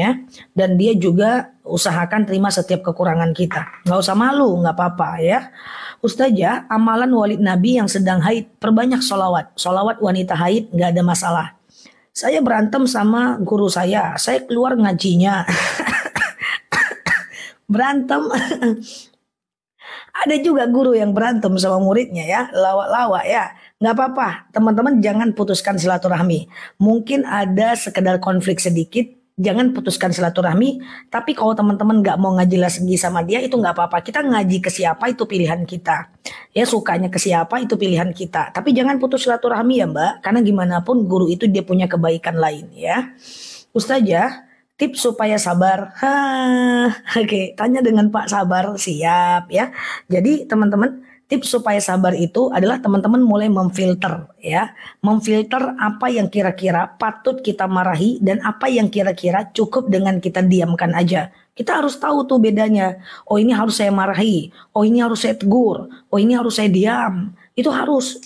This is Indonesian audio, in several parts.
ya. dan dia juga usahakan terima setiap kekurangan kita. Nggak usah malu, nggak apa-apa ya. Ustazah, amalan walid Nabi yang sedang haid, perbanyak solawat. Solawat wanita haid nggak ada masalah. Saya berantem sama guru saya, saya keluar ngajinya. berantem ada juga guru yang berantem sama muridnya ya, lawak-lawak ya. Nggak apa-apa, teman-teman jangan putuskan silaturahmi. Mungkin ada sekedar konflik sedikit, jangan putuskan silaturahmi. Tapi kalau teman-teman nggak mau ngaji lagi sama dia itu nggak apa-apa. Kita ngaji ke siapa itu pilihan kita. Ya sukanya ke siapa itu pilihan kita. Tapi jangan putus silaturahmi ya Mbak. Karena gimana pun guru itu dia punya kebaikan lain ya. Ustazah, ya, tips supaya sabar. Oke, okay. tanya dengan Pak Sabar, siap ya. Jadi teman-teman tips supaya sabar itu adalah teman-teman mulai memfilter ya, memfilter apa yang kira-kira patut kita marahi dan apa yang kira-kira cukup dengan kita diamkan aja. Kita harus tahu tuh bedanya. Oh ini harus saya marahi, oh ini harus saya tegur, oh ini harus saya diam. Itu harus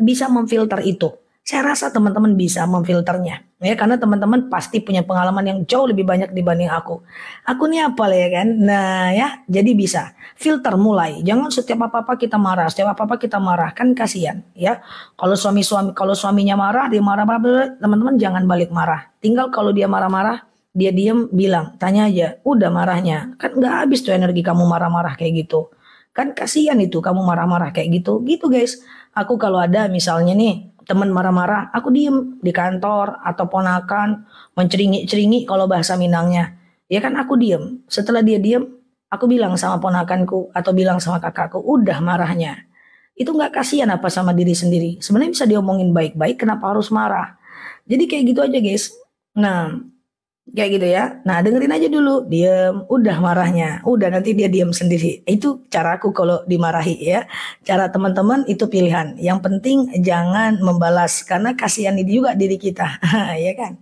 bisa memfilter itu saya rasa teman-teman bisa memfilternya ya karena teman-teman pasti punya pengalaman yang jauh lebih banyak dibanding aku aku nih apa lah ya kan nah ya jadi bisa filter mulai jangan setiap apa apa kita marah setiap apa apa kita marah kan kasihan ya kalau suami suami kalau suaminya marah dia marah marah teman-teman jangan balik marah tinggal kalau dia marah-marah dia diam bilang tanya aja udah marahnya kan nggak habis tuh energi kamu marah-marah kayak gitu kan kasihan itu kamu marah-marah kayak gitu gitu guys aku kalau ada misalnya nih teman marah-marah, aku diem di kantor atau ponakan menceringi-ceringi kalau bahasa Minangnya. Ya kan aku diem. Setelah dia diem, aku bilang sama ponakanku atau bilang sama kakakku, udah marahnya. Itu nggak kasihan apa sama diri sendiri. Sebenarnya bisa diomongin baik-baik, kenapa harus marah? Jadi kayak gitu aja guys. Nah, kayak gitu ya. Nah dengerin aja dulu, diem, udah marahnya, udah nanti dia diem sendiri. Itu caraku kalau dimarahi ya. Cara teman-teman itu pilihan. Yang penting jangan membalas karena kasihan ini juga diri kita, ya kan.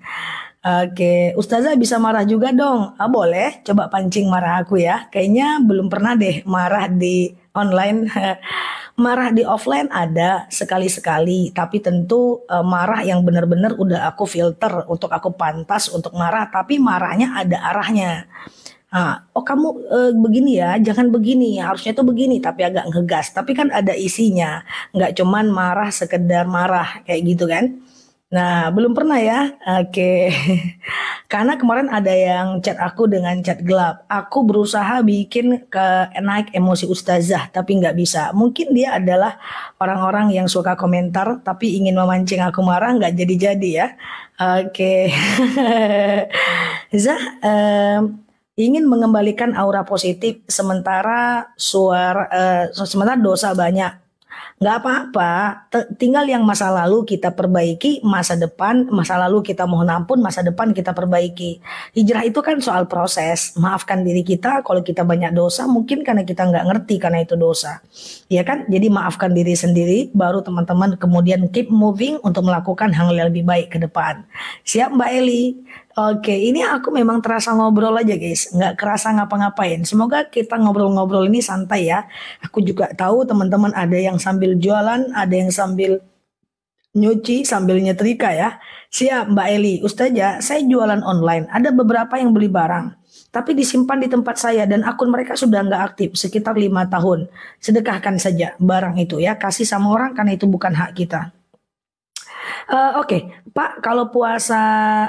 Oke, Ustazah bisa marah juga dong. Ah, boleh, coba pancing marah aku ya. Kayaknya belum pernah deh marah di online. marah di offline ada sekali-sekali, tapi tentu uh, marah yang benar-benar udah aku filter untuk aku pantas untuk marah, tapi marahnya ada arahnya. Nah, oh kamu uh, begini ya, jangan begini, harusnya tuh begini, tapi agak ngegas. Tapi kan ada isinya, nggak cuman marah sekedar marah kayak gitu kan. Nah, belum pernah ya. Oke. Okay. Karena kemarin ada yang chat aku dengan chat gelap. Aku berusaha bikin ke naik emosi ustazah tapi nggak bisa. Mungkin dia adalah orang-orang yang suka komentar tapi ingin memancing aku marah nggak jadi-jadi ya. Oke. Okay. Zah um, ingin mengembalikan aura positif sementara suara uh, sementara dosa banyak nggak apa-apa tinggal yang masa lalu kita perbaiki masa depan masa lalu kita mohon ampun masa depan kita perbaiki hijrah itu kan soal proses maafkan diri kita kalau kita banyak dosa mungkin karena kita nggak ngerti karena itu dosa ya kan jadi maafkan diri sendiri baru teman-teman kemudian keep moving untuk melakukan hal yang lebih baik ke depan siap Mbak Eli Oke, ini aku memang terasa ngobrol aja guys, nggak kerasa ngapa-ngapain. Semoga kita ngobrol-ngobrol ini santai ya. Aku juga tahu teman-teman ada yang sambil jualan, ada yang sambil nyuci, sambil nyetrika ya. Siap Mbak Eli, Ustazah, saya jualan online. Ada beberapa yang beli barang, tapi disimpan di tempat saya dan akun mereka sudah nggak aktif sekitar lima tahun. Sedekahkan saja barang itu ya, kasih sama orang karena itu bukan hak kita. Eh, oke, okay. Pak, kalau puasa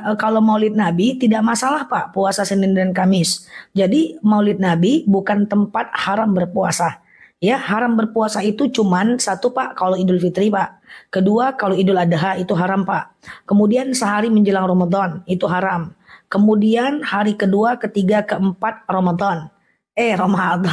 uh, kalau Maulid Nabi tidak masalah Pak puasa Senin dan Kamis. Jadi Maulid Nabi bukan tempat haram berpuasa. Ya, haram berpuasa itu cuman satu Pak kalau Idul Fitri Pak. Kedua kalau Idul Adha itu haram Pak. Kemudian sehari menjelang Ramadan itu haram. Kemudian hari kedua, ketiga, keempat Ramadan. Eh, Ramadan.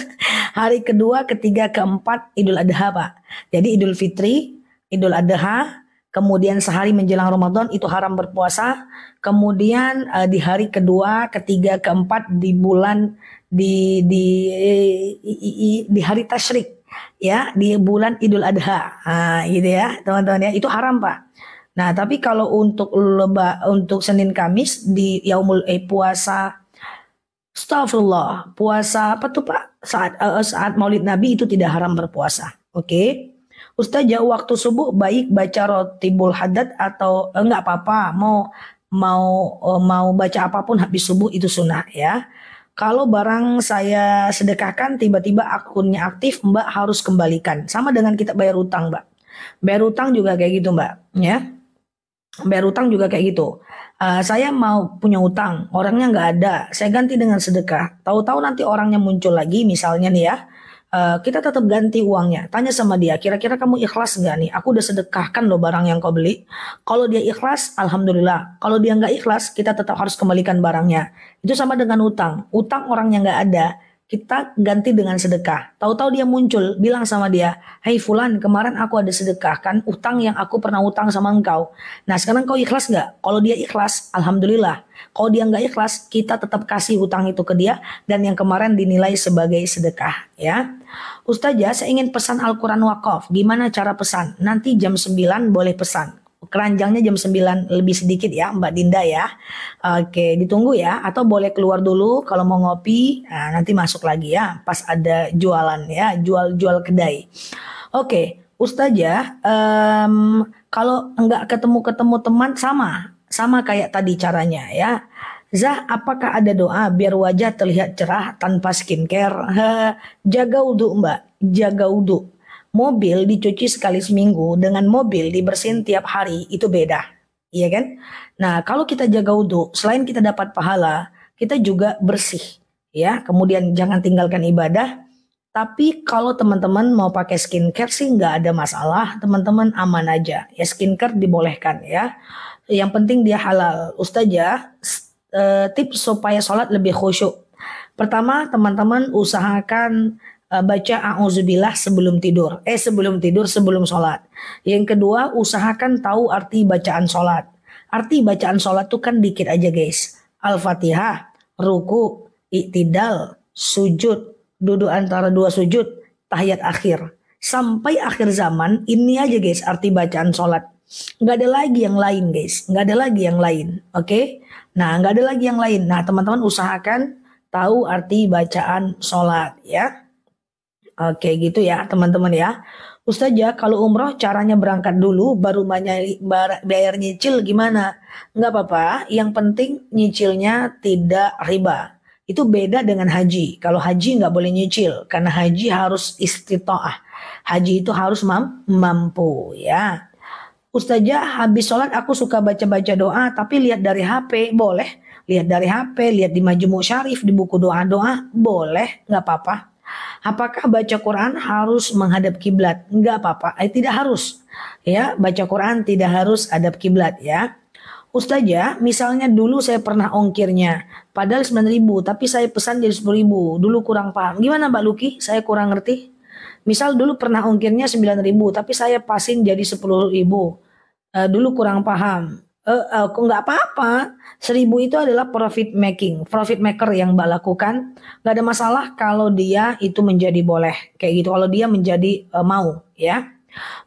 hari kedua, ketiga, keempat Idul Adha Pak. Jadi Idul Fitri, Idul Adha, kemudian sehari menjelang Ramadan itu haram berpuasa, kemudian uh, di hari kedua, ketiga, keempat di bulan di di di, di hari tasyrik ya, di bulan Idul Adha. Nah, gitu ya, teman-teman ya. Itu haram, Pak. Nah, tapi kalau untuk leba untuk Senin Kamis di yaumul eh, puasa Astagfirullah, puasa apa tuh Pak? Saat uh, saat Maulid Nabi itu tidak haram berpuasa. Oke. Okay? Ustaz jauh waktu subuh baik baca roti hadat atau enggak eh, apa-apa mau mau eh, mau baca apapun habis subuh itu sunnah ya. Kalau barang saya sedekahkan tiba-tiba akunnya aktif, Mbak harus kembalikan. Sama dengan kita bayar utang, Mbak. Bayar utang juga kayak gitu, Mbak, ya. Bayar utang juga kayak gitu. Uh, saya mau punya utang, orangnya nggak ada, saya ganti dengan sedekah. Tahu-tahu nanti orangnya muncul lagi, misalnya nih ya, uh, kita tetap ganti uangnya. Tanya sama dia, kira-kira kamu ikhlas nggak nih? Aku udah sedekahkan loh barang yang kau beli. Kalau dia ikhlas, alhamdulillah. Kalau dia nggak ikhlas, kita tetap harus kembalikan barangnya. Itu sama dengan utang. Utang orang yang nggak ada kita ganti dengan sedekah. Tahu-tahu dia muncul, bilang sama dia, Hei Fulan, kemarin aku ada sedekah kan utang yang aku pernah utang sama engkau. Nah sekarang kau ikhlas nggak? Kalau dia ikhlas, Alhamdulillah. Kalau dia nggak ikhlas, kita tetap kasih utang itu ke dia. Dan yang kemarin dinilai sebagai sedekah ya. Ustazah, saya ingin pesan Al-Quran Wakaf. Gimana cara pesan? Nanti jam 9 boleh pesan keranjangnya jam 9 lebih sedikit ya Mbak Dinda ya. Oke, ditunggu ya atau boleh keluar dulu kalau mau ngopi, nah, nanti masuk lagi ya pas ada jualan ya, jual-jual kedai. Oke, Ustazah, um, kalau enggak ketemu-ketemu teman sama, sama kayak tadi caranya ya. Zah, apakah ada doa biar wajah terlihat cerah tanpa skincare? jaga wudhu mbak, jaga wudhu mobil dicuci sekali seminggu dengan mobil dibersihin tiap hari itu beda. Iya kan? Nah, kalau kita jaga wudhu, selain kita dapat pahala, kita juga bersih. Ya, kemudian jangan tinggalkan ibadah. Tapi kalau teman-teman mau pakai skincare sih nggak ada masalah, teman-teman aman aja. Ya skincare dibolehkan ya. Yang penting dia halal. Ustazah, eh, tips supaya sholat lebih khusyuk. Pertama, teman-teman usahakan Eh, baca auzubillah sebelum tidur. Eh sebelum tidur sebelum sholat. Yang kedua usahakan tahu arti bacaan sholat. Arti bacaan sholat itu kan dikit aja guys. Al-Fatihah, ruku, iktidal, sujud, duduk antara dua sujud, tahiyat akhir. Sampai akhir zaman ini aja guys arti bacaan sholat. Nggak ada lagi yang lain guys, nggak ada lagi yang lain, oke? Okay? Nah nggak ada lagi yang lain. Nah teman-teman usahakan tahu arti bacaan sholat ya. Oke eh, gitu ya teman-teman ya. Ustazah ya, kalau umroh caranya berangkat dulu baru bayar nyicil gimana? Enggak apa-apa, yang penting nyicilnya tidak riba. Itu beda dengan haji. Kalau haji nggak boleh nyicil karena haji harus istitoah. Haji itu harus mam mampu ya. Ustazah ya, habis sholat aku suka baca-baca doa tapi lihat dari HP boleh. Lihat dari HP, lihat di majmu syarif, di buku doa-doa boleh nggak apa-apa Apakah baca Quran harus menghadap kiblat? Enggak apa-apa, eh, tidak harus. Ya, baca Quran tidak harus hadap kiblat ya. Ustazah, ya, misalnya dulu saya pernah ongkirnya, padahal sembilan ribu, tapi saya pesan jadi sepuluh ribu. Dulu kurang paham. Gimana Mbak Luki? Saya kurang ngerti. Misal dulu pernah ongkirnya sembilan ribu, tapi saya pasin jadi sepuluh ribu. Eh, dulu kurang paham uh, uh, nggak apa-apa. Seribu itu adalah profit making, profit maker yang mbak lakukan. Nggak ada masalah kalau dia itu menjadi boleh, kayak gitu. Kalau dia menjadi uh, mau, ya.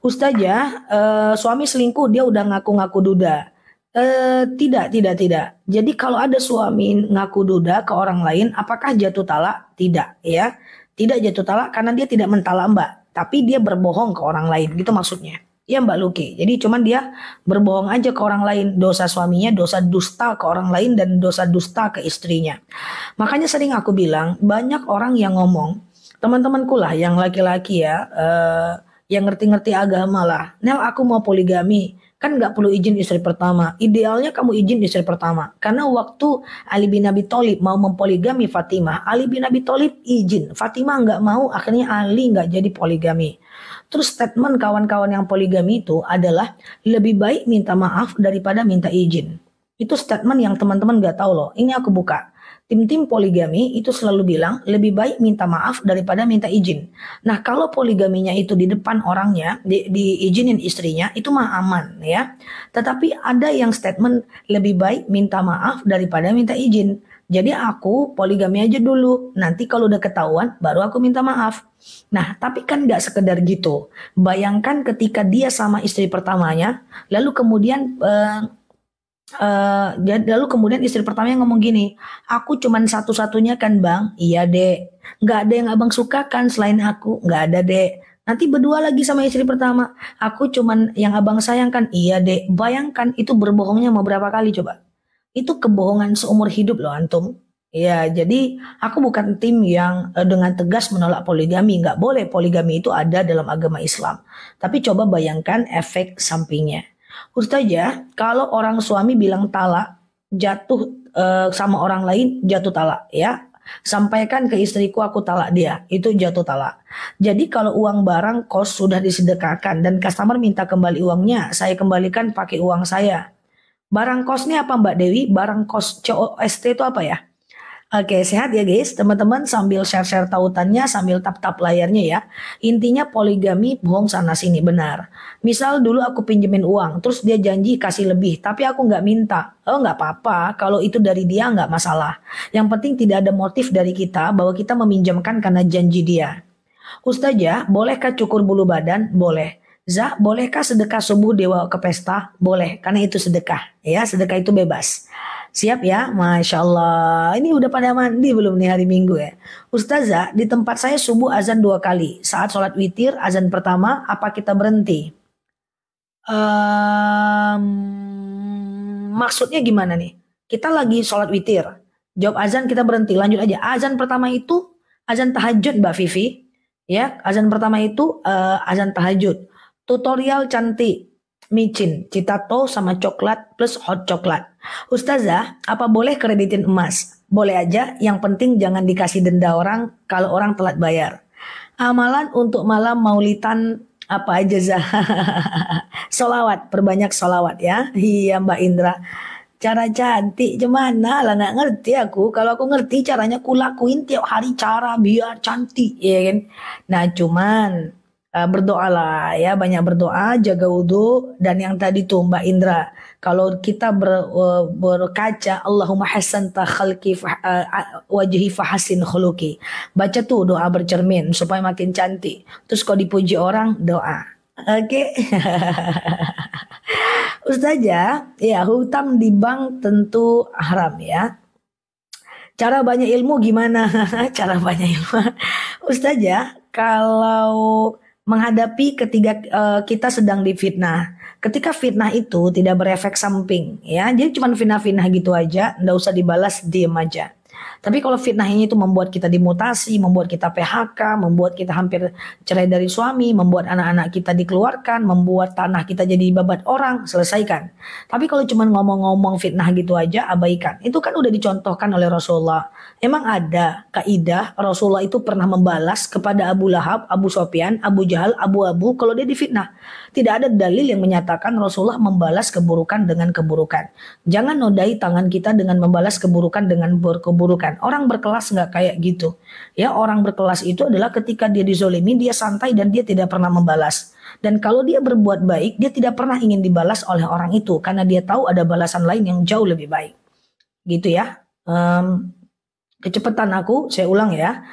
Ustazah, uh, suami selingkuh dia udah ngaku-ngaku duda. Uh, tidak, tidak, tidak. Jadi kalau ada suami ngaku duda ke orang lain, apakah jatuh talak? Tidak, ya. Tidak jatuh talak karena dia tidak mentala mbak, tapi dia berbohong ke orang lain, gitu maksudnya. Iya Mbak Luki. Jadi cuman dia berbohong aja ke orang lain. Dosa suaminya, dosa dusta ke orang lain dan dosa dusta ke istrinya. Makanya sering aku bilang banyak orang yang ngomong teman-temanku lah yang laki-laki ya, eh, yang ngerti-ngerti agama lah. Nel aku mau poligami kan nggak perlu izin istri pertama. Idealnya kamu izin istri pertama. Karena waktu Ali bin Abi Thalib mau mempoligami Fatimah, Ali bin Abi Thalib izin. Fatimah nggak mau, akhirnya Ali nggak jadi poligami. Terus statement kawan-kawan yang poligami itu adalah lebih baik minta maaf daripada minta izin. Itu statement yang teman-teman gak tahu loh. Ini aku buka. Tim-tim poligami itu selalu bilang lebih baik minta maaf daripada minta izin. Nah kalau poligaminya itu di depan orangnya, di, diizinin istrinya, itu mah aman ya. Tetapi ada yang statement lebih baik minta maaf daripada minta izin. Jadi aku poligami aja dulu. Nanti kalau udah ketahuan baru aku minta maaf. Nah, tapi kan nggak sekedar gitu. Bayangkan ketika dia sama istri pertamanya, lalu kemudian eh, eh, ya, lalu kemudian istri pertamanya ngomong gini, aku cuman satu-satunya kan bang, iya dek. Nggak ada yang abang suka kan selain aku, nggak ada dek. Nanti berdua lagi sama istri pertama. Aku cuman yang abang sayangkan. Iya dek. Bayangkan itu berbohongnya mau berapa kali coba itu kebohongan seumur hidup loh antum. Ya, jadi aku bukan tim yang eh, dengan tegas menolak poligami. Nggak boleh poligami itu ada dalam agama Islam. Tapi coba bayangkan efek sampingnya. Khusus saja kalau orang suami bilang talak, jatuh e, sama orang lain, jatuh talak ya. Sampaikan ke istriku aku talak dia, itu jatuh talak. Jadi kalau uang barang kos sudah disedekahkan dan customer minta kembali uangnya, saya kembalikan pakai uang saya Barang kosnya apa Mbak Dewi? Barang kos COST itu apa ya? Oke, sehat ya guys. Teman-teman sambil share-share tautannya, sambil tap-tap layarnya ya. Intinya poligami bohong sana sini, benar. Misal dulu aku pinjemin uang, terus dia janji kasih lebih, tapi aku nggak minta. Oh nggak apa-apa, kalau itu dari dia nggak masalah. Yang penting tidak ada motif dari kita bahwa kita meminjamkan karena janji dia. Ustazah, bolehkah cukur bulu badan? Boleh. Zah, bolehkah sedekah subuh dewa ke pesta? Boleh, karena itu sedekah. Ya, sedekah itu bebas. Siap ya, Masya Allah. Ini udah pada mandi belum nih hari Minggu ya. Ustazah, di tempat saya subuh azan dua kali. Saat sholat witir, azan pertama, apa kita berhenti? Um, maksudnya gimana nih? Kita lagi sholat witir. Jawab azan kita berhenti, lanjut aja. Azan pertama itu azan tahajud Mbak Vivi. Ya, azan pertama itu uh, azan tahajud tutorial cantik micin, citato sama coklat plus hot coklat. Ustazah, apa boleh kreditin emas? Boleh aja, yang penting jangan dikasih denda orang kalau orang telat bayar. Amalan untuk malam maulitan apa aja Zah? solawat, perbanyak solawat ya. Iya Mbak Indra. Cara cantik gimana lah nggak ngerti aku. Kalau aku ngerti caranya kulakuin tiap hari cara biar cantik ya kan. Nah cuman Eh, berdoalah ya banyak berdoa jaga wudhu dan yang tadi tuh Mbak Indra kalau kita ber, eh, berkaca Allahumma Hasan khalqi fah, eh, uh, wajhi hasin khuluki baca tuh doa bercermin supaya makin cantik terus kalau dipuji orang doa Oke, okay. Ustazah, ya hutang di bank tentu haram ya. Cara banyak ilmu gimana? Cara banyak ilmu. Ustazah, kalau menghadapi ketika uh, kita sedang difitnah. Ketika fitnah itu tidak berefek samping, ya. Jadi cuma fitnah-fitnah gitu aja, nggak usah dibalas, diem aja. Tapi kalau fitnahnya itu membuat kita dimutasi, membuat kita PHK, membuat kita hampir cerai dari suami, membuat anak-anak kita dikeluarkan, membuat tanah kita jadi babat orang, selesaikan. Tapi kalau cuma ngomong-ngomong fitnah gitu aja, abaikan. Itu kan udah dicontohkan oleh Rasulullah. Emang ada kaidah Rasulullah itu pernah membalas kepada Abu Lahab, Abu Sofyan, Abu Jahal, Abu Abu kalau dia difitnah. Tidak ada dalil yang menyatakan Rasulullah membalas keburukan dengan keburukan. Jangan nodai tangan kita dengan membalas keburukan dengan berkeburukan. Orang berkelas nggak kayak gitu. Ya orang berkelas itu adalah ketika dia dizolimi dia santai dan dia tidak pernah membalas. Dan kalau dia berbuat baik dia tidak pernah ingin dibalas oleh orang itu karena dia tahu ada balasan lain yang jauh lebih baik. Gitu ya. Um, kecepatan aku saya ulang ya.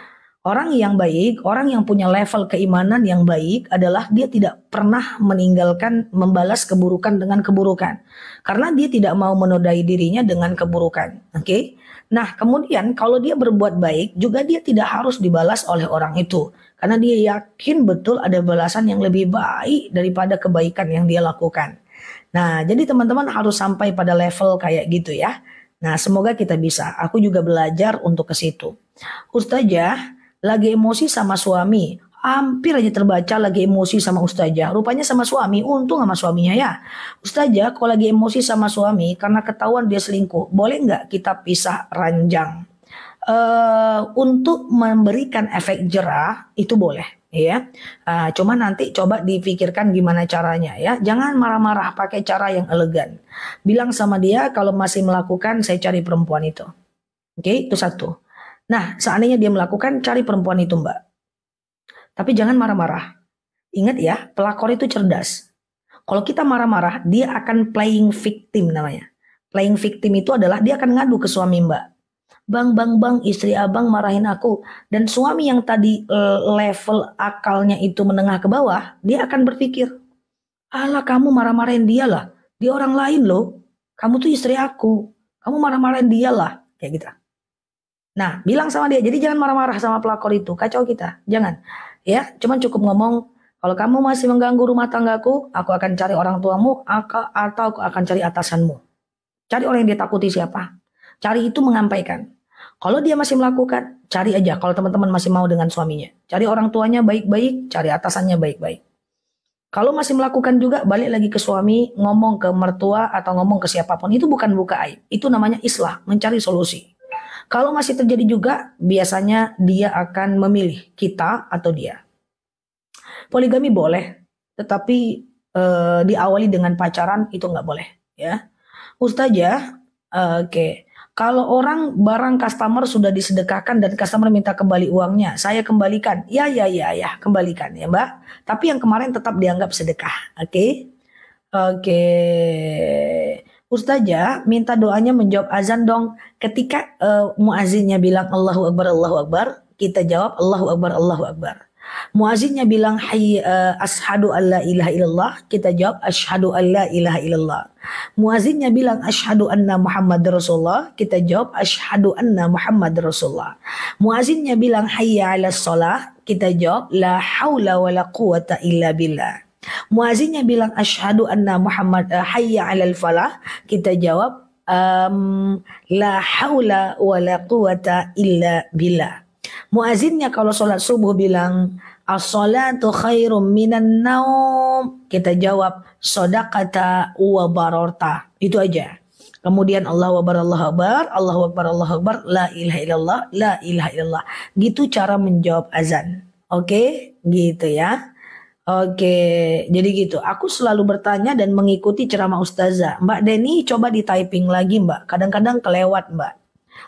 Orang yang baik, orang yang punya level keimanan yang baik adalah dia tidak pernah meninggalkan membalas keburukan dengan keburukan. Karena dia tidak mau menodai dirinya dengan keburukan. Oke. Okay? Nah, kemudian kalau dia berbuat baik juga dia tidak harus dibalas oleh orang itu. Karena dia yakin betul ada balasan yang lebih baik daripada kebaikan yang dia lakukan. Nah, jadi teman-teman harus sampai pada level kayak gitu ya. Nah, semoga kita bisa. Aku juga belajar untuk ke situ. Ustazah, lagi emosi sama suami. Hampir aja terbaca lagi emosi sama ustazah. Rupanya sama suami, untung sama suaminya ya. Ustazah kalau lagi emosi sama suami karena ketahuan dia selingkuh, boleh nggak kita pisah ranjang? Uh, untuk memberikan efek jerah itu boleh ya uh, cuma nanti coba dipikirkan gimana caranya ya jangan marah-marah pakai cara yang elegan bilang sama dia kalau masih melakukan saya cari perempuan itu oke okay? itu satu Nah, seandainya dia melakukan, cari perempuan itu, Mbak. Tapi jangan marah-marah. Ingat ya, pelakor itu cerdas. Kalau kita marah-marah, dia akan playing victim namanya. Playing victim itu adalah dia akan ngadu ke suami, Mbak. Bang, bang, bang, istri abang marahin aku. Dan suami yang tadi eh, level akalnya itu menengah ke bawah, dia akan berpikir, Allah kamu marah-marahin dia lah. Dia orang lain loh. Kamu tuh istri aku. Kamu marah-marahin dia lah. Kayak gitu. Nah, bilang sama dia. Jadi jangan marah-marah sama pelakor itu. Kacau kita. Jangan. Ya, cuman cukup ngomong. Kalau kamu masih mengganggu rumah tanggaku, aku akan cari orang tuamu atau aku akan cari atasanmu. Cari orang yang dia takuti siapa. Cari itu mengampaikan. Kalau dia masih melakukan, cari aja. Kalau teman-teman masih mau dengan suaminya. Cari orang tuanya baik-baik, cari atasannya baik-baik. Kalau masih melakukan juga, balik lagi ke suami, ngomong ke mertua atau ngomong ke siapapun. Itu bukan buka aib. Itu namanya islah, mencari solusi. Kalau masih terjadi juga, biasanya dia akan memilih kita atau dia. Poligami boleh, tetapi e, diawali dengan pacaran itu nggak boleh, ya. Ustazah, e, oke. Okay. Kalau orang barang customer sudah disedekahkan dan customer minta kembali uangnya, saya kembalikan. Ya, ya, ya, ya, kembalikan ya, Mbak. Tapi yang kemarin tetap dianggap sedekah. Oke. Okay? Oke. Okay. Ustazah minta doanya menjawab azan dong. Ketika uh, muazinnya bilang Allahu Akbar, Allahu Akbar, kita jawab Allahu Akbar, Allahu Akbar. Muazinnya bilang hayy uh, eh, ashadu alla ilaha illallah, kita jawab ashadu alla ilaha illallah. Muazinnya bilang ashadu anna Muhammad Rasulullah, kita jawab ashadu anna Muhammad Rasulullah. Muazinnya bilang hayya ala salah, kita jawab la haula wa la quwata illa billah. Muazinnya bilang asyhadu anna Muhammad uh, hayya 'alal falah, kita jawab um, la haula wala quwata illa billah. Muazinnya kalau sholat subuh bilang as-salatu khairum minan naum, kita jawab sodakata wa barorta. Itu aja. Kemudian Allahu Akbar, Allahu Akbar, Allahu Akbar, Allahu Akbar, la ilaha illallah, la ilaha illallah. Gitu cara menjawab azan. Oke, okay? gitu ya. Oke, jadi gitu. Aku selalu bertanya dan mengikuti ceramah ustazah. Mbak Deni coba di typing lagi, Mbak. Kadang-kadang kelewat, Mbak.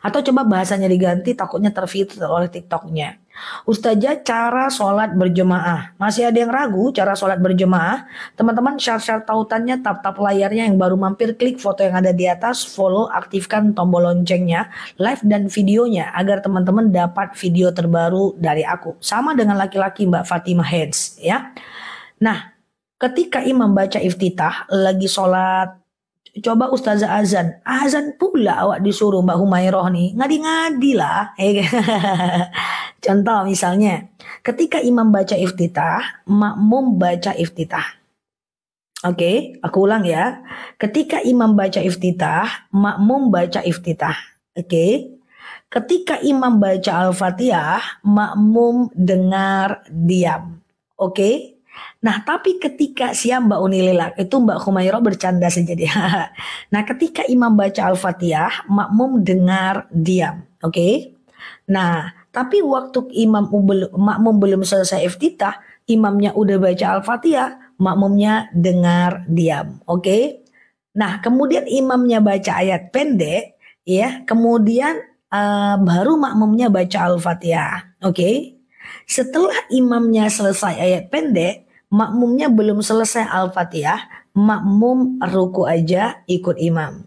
Atau coba bahasanya diganti takutnya terfilter oleh TikToknya. Ustazah cara sholat berjemaah. Masih ada yang ragu cara sholat berjemaah? Teman-teman share-share tautannya, tap-tap layarnya yang baru mampir, klik foto yang ada di atas, follow, aktifkan tombol loncengnya, live dan videonya agar teman-teman dapat video terbaru dari aku. Sama dengan laki-laki Mbak Fatimah Hens ya. Nah, ketika imam baca iftitah lagi sholat coba ustazah azan azan pula awak disuruh mbak Humairah nih ngadi-ngadi lah ya kan? contoh misalnya ketika imam baca iftitah makmum baca iftitah Oke, okay, aku ulang ya. Ketika imam baca iftitah, makmum baca iftitah. Oke. Okay? Ketika imam baca Al-Fatihah, makmum dengar diam. Oke. Okay? Nah, tapi ketika siang Mbak Unililak itu Mbak Humairah bercanda saja dia. nah, ketika imam baca Al-Fatihah, makmum dengar diam, oke? Okay? Nah, tapi waktu imam makmum belum selesai iftitah, imamnya udah baca Al-Fatihah, makmumnya dengar diam, oke? Okay? Nah, kemudian imamnya baca ayat pendek, ya, kemudian uh, baru makmumnya baca Al-Fatihah, oke? Okay? Setelah imamnya selesai ayat pendek, makmumnya belum selesai Al-Fatihah, makmum ruku aja ikut imam.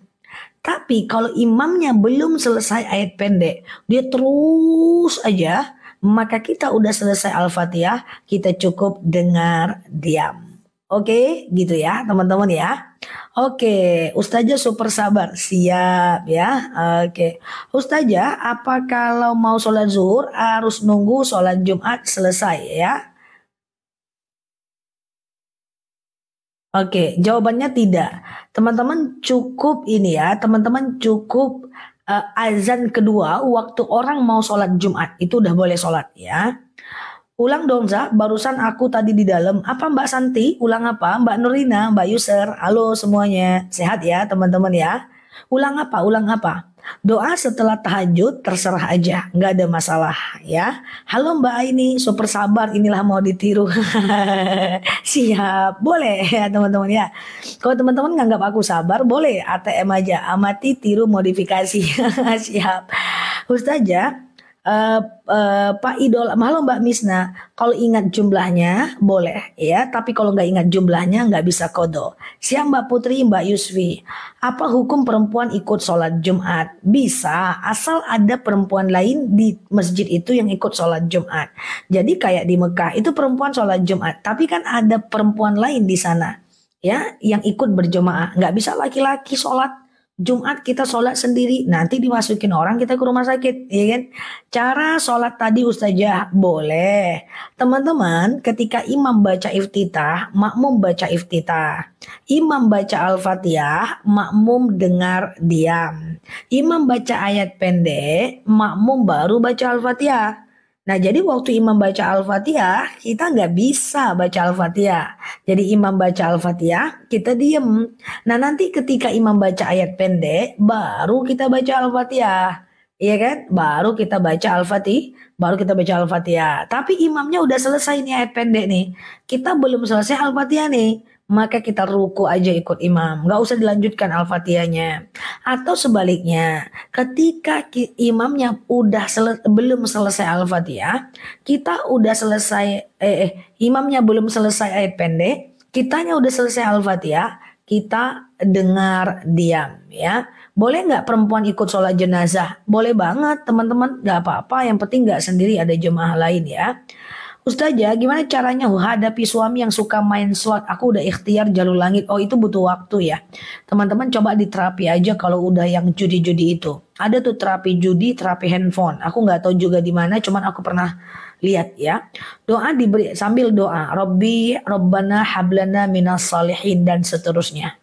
Tapi kalau imamnya belum selesai ayat pendek, dia terus aja, maka kita udah selesai Al-Fatihah, kita cukup dengar diam. Oke, gitu ya teman-teman ya. Oke, Ustazah super sabar, siap ya. Oke, Ustazah, apa kalau mau sholat zuhur harus nunggu sholat Jumat selesai ya? Oke, jawabannya tidak. Teman-teman cukup ini ya, teman-teman cukup uh, azan kedua waktu orang mau sholat Jumat itu udah boleh sholat ya. Ulang dong Za, barusan aku tadi di dalam. Apa Mbak Santi? Ulang apa? Mbak Nurina, Mbak Yuser. Halo semuanya. Sehat ya teman-teman ya. Ulang apa? Ulang apa? Doa setelah tahajud terserah aja, nggak ada masalah ya. Halo Mbak ini super sabar inilah mau ditiru. Siap, boleh ya teman-teman ya. Kalau teman-teman nganggap aku sabar, boleh ATM aja, amati, tiru, modifikasi. Siap. Ustazah, uh, uh, Pak Idol, malam Mbak Misna, kalau ingat jumlahnya boleh ya, tapi kalau nggak ingat jumlahnya nggak bisa kodo. Siang Mbak Putri, Mbak Yuswi apa hukum perempuan ikut sholat Jumat? Bisa, asal ada perempuan lain di masjid itu yang ikut sholat Jumat. Jadi kayak di Mekah itu perempuan sholat Jumat, tapi kan ada perempuan lain di sana ya yang ikut berjemaah. Nggak bisa laki-laki sholat Jumat kita sholat sendiri, nanti dimasukin orang kita ke rumah sakit, ya kan? Cara sholat tadi ustazah boleh. Teman-teman, ketika imam baca iftitah, makmum baca iftitah. Imam baca al-fatihah, makmum dengar diam. Imam baca ayat pendek, makmum baru baca al-fatihah. Nah, jadi waktu imam baca Al-Fatihah, kita nggak bisa baca Al-Fatihah. Jadi imam baca Al-Fatihah, kita diem. Nah, nanti ketika imam baca ayat pendek, baru kita baca Al-Fatihah. Iya kan? Baru kita baca Al-Fatih, baru kita baca Al-Fatihah. Tapi imamnya udah selesai nih ayat pendek nih. Kita belum selesai Al-Fatihah nih maka kita ruku aja ikut imam. nggak usah dilanjutkan al-fatihahnya. Atau sebaliknya, ketika imamnya udah sel belum selesai al-fatihah, kita udah selesai, eh, eh imamnya belum selesai ayat pendek, kitanya udah selesai al-fatihah, kita dengar diam ya. Boleh nggak perempuan ikut sholat jenazah? Boleh banget teman-teman, nggak apa-apa. Yang penting nggak sendiri ada jemaah lain ya. Ustazah, gimana caranya hadapi suami yang suka main slot? Aku udah ikhtiar jalur langit. Oh, itu butuh waktu ya. Teman-teman coba diterapi aja kalau udah yang judi-judi itu. Ada tuh terapi judi, terapi handphone. Aku nggak tahu juga di mana, cuman aku pernah lihat ya. Doa diberi sambil doa, Robbi, Robbana, Hablana, Minas Salihin dan seterusnya.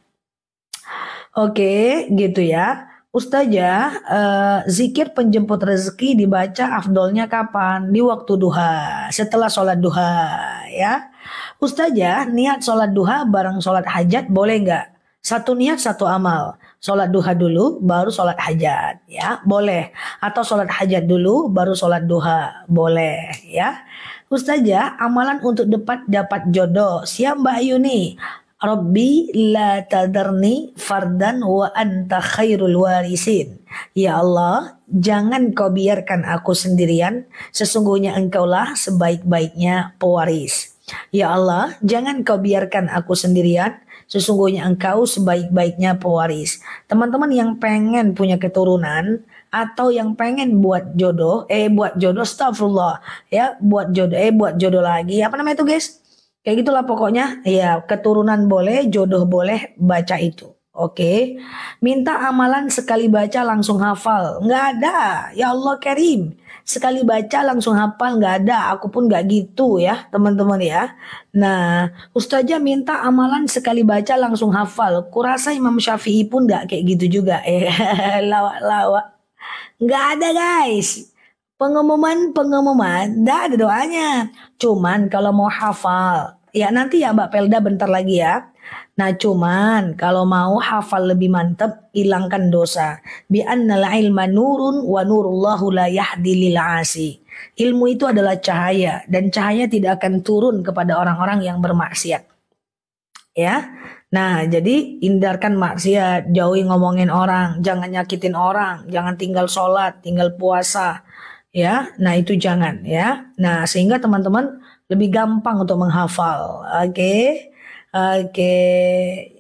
Oke, gitu ya. Ustazah, eh, zikir penjemput rezeki dibaca afdolnya kapan? Di waktu duha, setelah sholat duha ya. Ustazah, niat sholat duha bareng sholat hajat boleh nggak? Satu niat, satu amal. Sholat duha dulu, baru sholat hajat ya, boleh. Atau sholat hajat dulu, baru sholat duha, boleh ya. Ustazah, amalan untuk dapat dapat jodoh. Siap Mbak Yuni Rabbi la tadarni fardan wa anta khairul warisin. Ya Allah, jangan kau biarkan aku sendirian, sesungguhnya engkaulah sebaik-baiknya pewaris. Ya Allah, jangan kau biarkan aku sendirian, sesungguhnya engkau sebaik-baiknya pewaris. Teman-teman yang pengen punya keturunan, atau yang pengen buat jodoh eh buat jodoh astagfirullah ya buat jodoh eh buat jodoh lagi apa namanya itu guys Kayak gitulah pokoknya. Ya, keturunan boleh, jodoh boleh, baca itu. Oke. Okay. Minta amalan sekali baca langsung hafal. Nggak ada. Ya Allah Kerim, Sekali baca langsung hafal nggak ada. Aku pun nggak gitu ya teman-teman ya. Nah Ustazah minta amalan sekali baca langsung hafal. Kurasa Imam Syafi'i pun nggak kayak gitu juga. lawak-lawak. Nggak ada guys. Pengumuman-pengumuman, tidak ada doanya. Cuman kalau mau hafal, ya nanti ya Mbak Pelda bentar lagi ya. Nah cuman kalau mau hafal lebih mantep, hilangkan dosa. Bi'annal ilma nurun wa nurullahu la yahdi lil asi. Ilmu itu adalah cahaya dan cahaya tidak akan turun kepada orang-orang yang bermaksiat. Ya, Nah, jadi hindarkan maksiat, jauhi ngomongin orang, jangan nyakitin orang, jangan tinggal sholat, tinggal puasa, ya. Nah, itu jangan ya. Nah, sehingga teman-teman lebih gampang untuk menghafal. Oke. Okay? Oke, okay.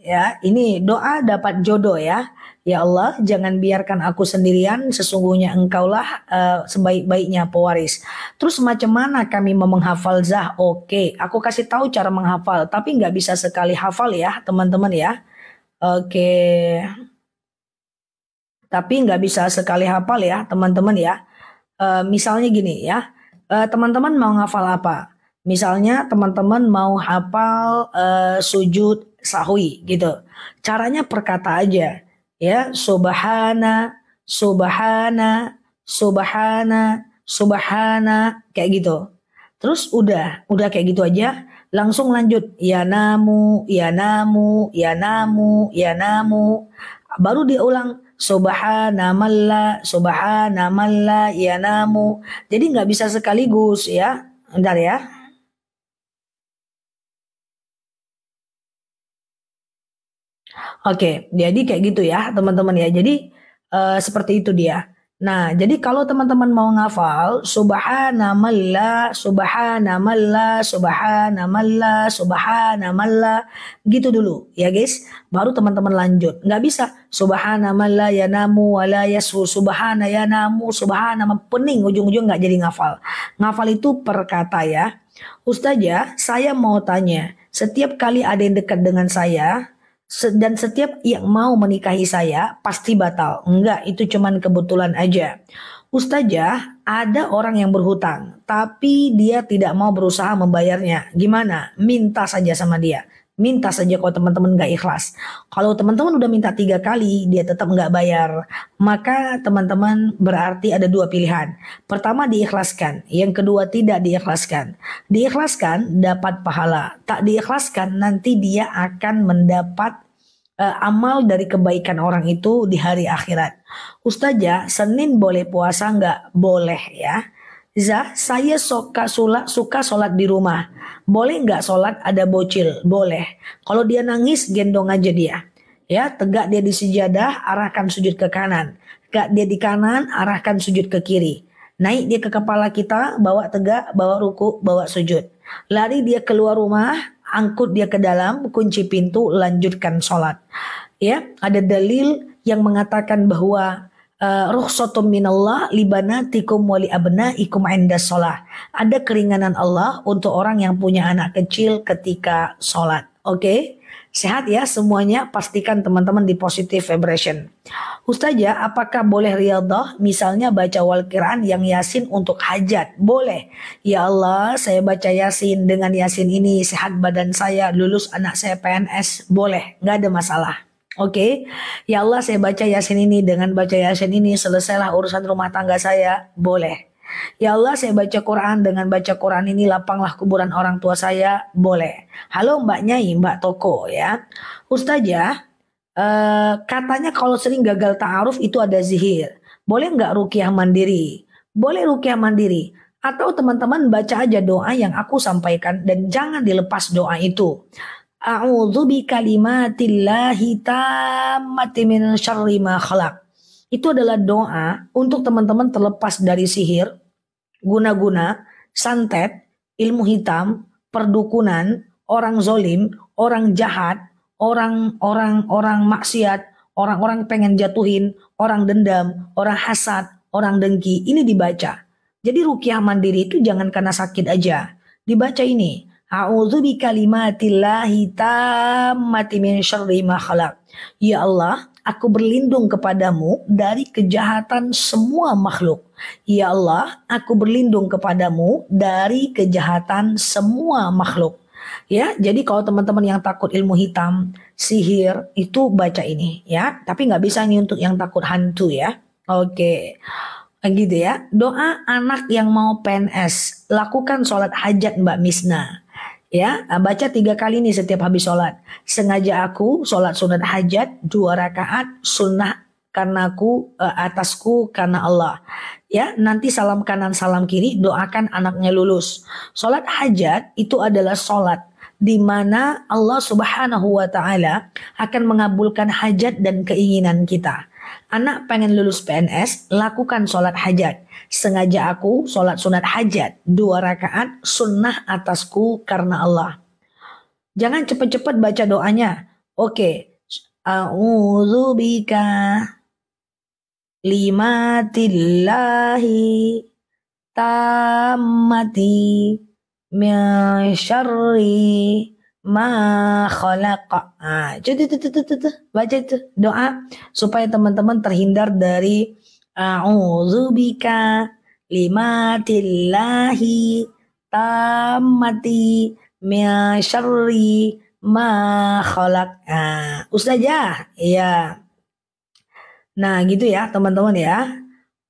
ya, ini doa dapat jodoh ya. Ya Allah, jangan biarkan aku sendirian, sesungguhnya engkaulah uh, sebaik-baiknya pewaris. Terus macam mana kami mau menghafal zah? Oke, okay. aku kasih tahu cara menghafal, tapi nggak bisa sekali hafal ya, teman-teman ya. Oke. Okay. Tapi nggak bisa sekali hafal ya, teman-teman ya. Uh, misalnya gini ya, eh, teman-teman uh, mau ngafal apa? Misalnya teman-teman mau hafal uh, sujud sahwi gitu. Caranya perkata aja ya, subhana, subhana, subhana, subhana kayak gitu. Terus udah, udah kayak gitu aja, langsung lanjut ya namu, ya namu, ya namu, ya namu. Baru diulang subhanamalla subhanamalla yanamu jadi nggak bisa sekaligus ya bentar ya Oke, jadi kayak gitu ya, teman-teman ya. Jadi uh, seperti itu dia. Nah, jadi kalau teman-teman mau ngafal subhanallah subhanallah subhanallah subhanallah gitu dulu ya guys. Baru teman-teman lanjut. Nggak bisa subhanallah ya namu wala yasu subhana ya namu subhana pening ujung-ujung nggak jadi ngafal. Ngafal itu per kata ya. Ustazah, saya mau tanya, setiap kali ada yang dekat dengan saya, dan setiap yang mau menikahi saya pasti batal. Enggak, itu cuman kebetulan aja. Ustazah, ada orang yang berhutang, tapi dia tidak mau berusaha membayarnya. Gimana? Minta saja sama dia minta saja kalau teman-teman nggak ikhlas. Kalau teman-teman udah minta tiga kali dia tetap nggak bayar, maka teman-teman berarti ada dua pilihan. Pertama diikhlaskan, yang kedua tidak diikhlaskan. Diikhlaskan dapat pahala, tak diikhlaskan nanti dia akan mendapat uh, amal dari kebaikan orang itu di hari akhirat. Ustazah, Senin boleh puasa nggak? Boleh ya. Zah, saya suka sholat, suka sholat di rumah. Boleh nggak sholat ada bocil? Boleh. Kalau dia nangis, gendong aja dia. Ya, tegak dia di sejadah, arahkan sujud ke kanan. Tegak dia di kanan, arahkan sujud ke kiri. Naik dia ke kepala kita, bawa tegak, bawa ruku, bawa sujud. Lari dia keluar rumah, angkut dia ke dalam, kunci pintu, lanjutkan sholat. Ya, ada dalil yang mengatakan bahwa Eh, rukhsatun minallah libanatikum wali ikum inda sholat. Ada keringanan Allah untuk orang yang punya anak kecil ketika sholat. Oke. Okay? Sehat ya semuanya, pastikan teman-teman di positive vibration. Ustazah, apakah boleh riadah? misalnya baca wal Quran yang yasin untuk hajat? Boleh. Ya Allah, saya baca yasin dengan yasin ini sehat badan saya, lulus anak saya PNS, boleh, Gak ada masalah. Oke, okay. ya Allah saya baca Yasin ini dengan baca Yasin ini selesailah urusan rumah tangga saya, boleh. Ya Allah saya baca Quran dengan baca Quran ini lapanglah kuburan orang tua saya, boleh. Halo Mbak Nyai, Mbak Toko ya. Ustazah, eh, katanya kalau sering gagal ta'aruf itu ada zihir. Boleh nggak rukiah mandiri? Boleh rukiah mandiri. Atau teman-teman baca aja doa yang aku sampaikan dan jangan dilepas doa itu. A'udzu bi kalimatillahi tammati min syarri ma khalaq. Itu adalah doa untuk teman-teman terlepas dari sihir, guna-guna, santet, ilmu hitam, perdukunan, orang zolim, orang jahat, orang-orang orang maksiat, orang-orang pengen jatuhin, orang dendam, orang hasad, orang dengki. Ini dibaca. Jadi rukiah mandiri itu jangan karena sakit aja. Dibaca ini. A'udzu bi kalimatillahi tammati min syarri ma khalaq. Ya Allah, aku berlindung kepadamu dari kejahatan semua makhluk. Ya Allah, aku berlindung kepadamu dari kejahatan semua makhluk. Ya, jadi kalau teman-teman yang takut ilmu hitam, sihir, itu baca ini ya. Tapi nggak bisa nih untuk yang takut hantu ya. Oke. gitu ya. Doa anak yang mau PNS, lakukan sholat hajat Mbak Misna ya ah, baca tiga kali ini setiap habis sholat sengaja aku sholat sunat hajat dua rakaat sunnah karena aku eh, atasku karena Allah ya nanti salam kanan salam kiri doakan anaknya lulus sholat hajat itu adalah sholat di mana Allah Subhanahu wa taala akan mengabulkan hajat dan keinginan kita. Anak pengen lulus PNS, lakukan sholat hajat sengaja aku sholat sunat hajat dua rakaat sunnah atasku karena Allah. Jangan cepat-cepat baca doanya. Oke, auzubika limatillahi tamati syarri ma khalaq. Ah, baca itu doa supaya teman-teman terhindar dari A'udzu bika limatillahi tamati min syarri ma khalaq. Nah, ustazah, iya. Nah, gitu ya teman-teman ya.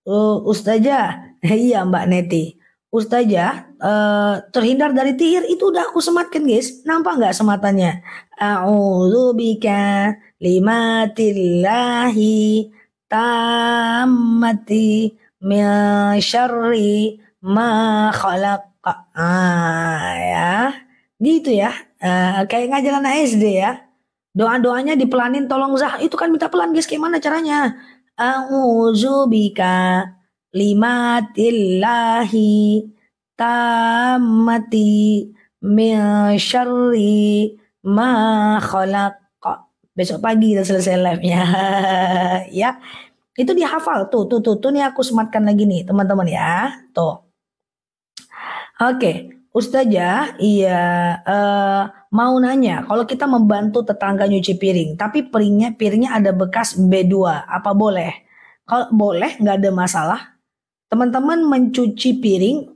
Uh, ustazah, iya Mbak Neti. Ustazah, uh, terhindar dari tihir itu udah aku sematkan guys. Nampak nggak sematannya? A'udzu bika limatillahi tamati masyari syarri ma khalaq. Ah, ya. Gitu ya. Uh, kayak ngajar anak SD ya. Doa-doanya dipelanin tolong Zah. Itu kan minta pelan guys. Gimana caranya? A'udzubika limatillahi tamati min syarri ma khalaq besok pagi kita selesai live-nya. ya. Itu dihafal tuh, tuh, tuh, tuh nih aku sematkan lagi nih teman-teman ya. Tuh. Oke, Ustazah, iya uh, mau nanya, kalau kita membantu tetangga nyuci piring, tapi piringnya piringnya ada bekas B2, apa boleh? Kalau boleh nggak ada masalah. Teman-teman mencuci piring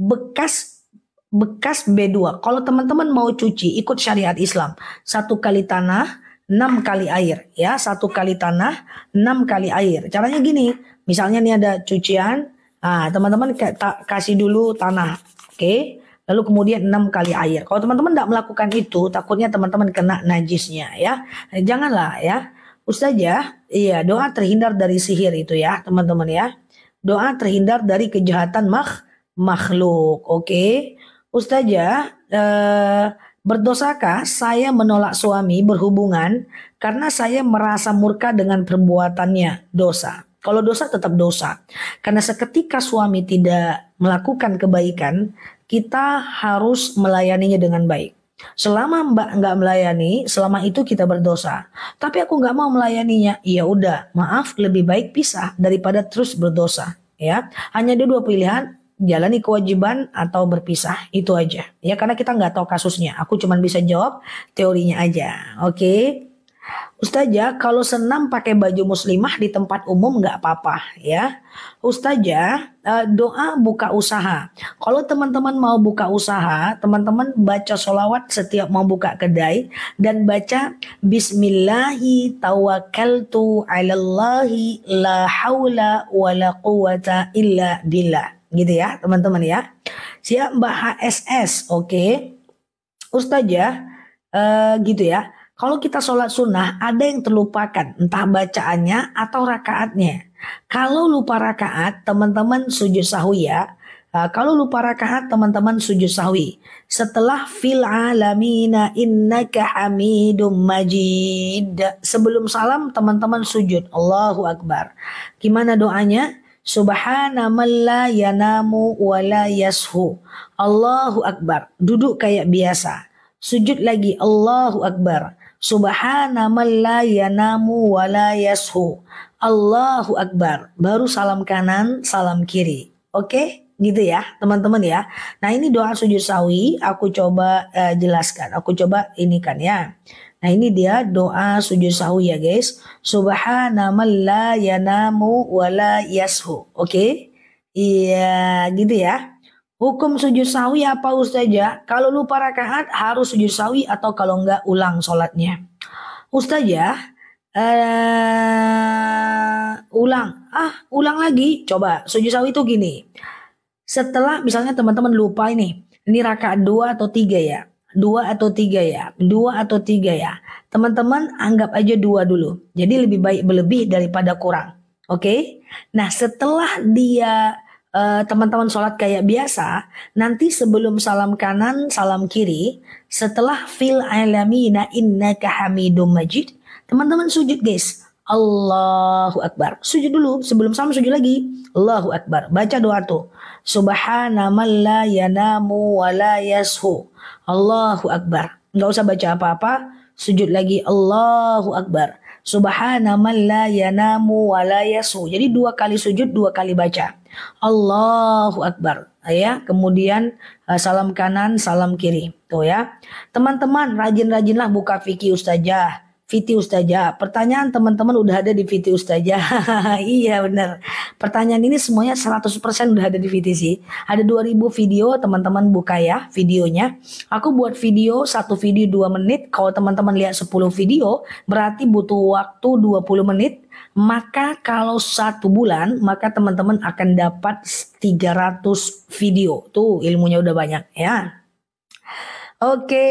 bekas bekas B2. Kalau teman-teman mau cuci ikut syariat Islam, satu kali tanah, enam kali air ya, satu kali tanah, enam kali air. Caranya gini, misalnya ini ada cucian, ah teman-teman kasih dulu tanah, oke? Okay? lalu kemudian enam kali air. Kalau teman-teman tidak melakukan itu, takutnya teman-teman kena najisnya ya. Eh, janganlah ya. ustazah iya doa terhindar dari sihir itu ya teman-teman ya. Doa terhindar dari kejahatan mak makhluk, oke. Okay? eh, Berdosakah saya menolak suami berhubungan karena saya merasa murka dengan perbuatannya dosa? Kalau dosa tetap dosa. Karena seketika suami tidak melakukan kebaikan, kita harus melayaninya dengan baik. Selama Mbak nggak melayani, selama itu kita berdosa. Tapi aku nggak mau melayaninya. Iya udah, maaf, lebih baik pisah daripada terus berdosa. Ya, hanya ada dua pilihan: jalani kewajiban atau berpisah itu aja ya karena kita nggak tahu kasusnya aku cuma bisa jawab teorinya aja oke okay? Ustazah kalau senam pakai baju muslimah di tempat umum nggak apa-apa ya Ustazah eh, doa buka usaha kalau teman-teman mau buka usaha teman-teman baca solawat setiap mau buka kedai dan baca Bismillahi tawakkaltu alallahi la haula wa la quwata illa billah gitu ya teman-teman ya. Siap Mbak HSS, oke. Okay. Ustazah ya, eh, gitu ya. Kalau kita sholat sunnah ada yang terlupakan entah bacaannya atau rakaatnya. Kalau lupa rakaat teman-teman sujud sahwi ya. Eh, kalau lupa rakaat teman-teman sujud sahwi. Setelah fil alamina innaka hamidum majid. Sebelum salam teman-teman sujud. Allahu Akbar. Gimana doanya? Subhana man la yanamu wa la yashu. Allahu Akbar. Duduk kayak biasa. Sujud lagi. Allahu Akbar. Subhana man la yanamu wa la yashu. Allahu Akbar. Baru salam kanan, salam kiri. Oke? Okay? Gitu ya, teman-teman ya. Nah, ini doa sujud sawi aku coba uh, jelaskan. Aku coba ini kan ya. Nah ini dia doa sujud sahwi ya guys. Subhanamal la yanamu wala la yashu. Oke. Okay? Iya gitu ya. Hukum sujud sahwi apa Ustazah? Kalau lupa rakaat harus sujud sahwi atau kalau enggak ulang sholatnya. Ustazah, ya? ulang. Ah, ulang lagi. Coba sujud sahwi itu gini. Setelah misalnya teman-teman lupa ini. Ini rakaat 2 atau 3 ya dua atau tiga ya, dua atau tiga ya. Teman-teman anggap aja dua dulu. Jadi lebih baik berlebih daripada kurang. Oke. Okay? Nah setelah dia eh, teman-teman uh, sholat kayak biasa, nanti sebelum salam kanan, salam kiri, setelah fil alamina innaka hamidum majid, teman-teman sujud guys. Allahu Akbar. Sujud dulu sebelum salam sujud lagi. Allahu Akbar. Baca doa tuh. Subhana yanamu wa la yashu Allahu Akbar. Enggak usah baca apa-apa, sujud lagi Allahu Akbar. Subhana man la yanamu wa la yasu. Jadi dua kali sujud, dua kali baca. Allahu Akbar. Ya, kemudian eh, salam kanan, salam kiri. Tuh ya. Teman-teman rajin-rajinlah buka fikih ustazah Viti Ustazah. Pertanyaan teman-teman udah ada di Viti Ustazah. iya benar. Pertanyaan ini semuanya 100% udah ada di Viti sih. Ada 2000 video teman-teman buka ya videonya. Aku buat video satu video 2 menit. Kalau teman-teman lihat 10 video berarti butuh waktu 20 menit. Maka kalau satu bulan maka teman-teman akan dapat 300 video. Tuh ilmunya udah banyak ya. Oke,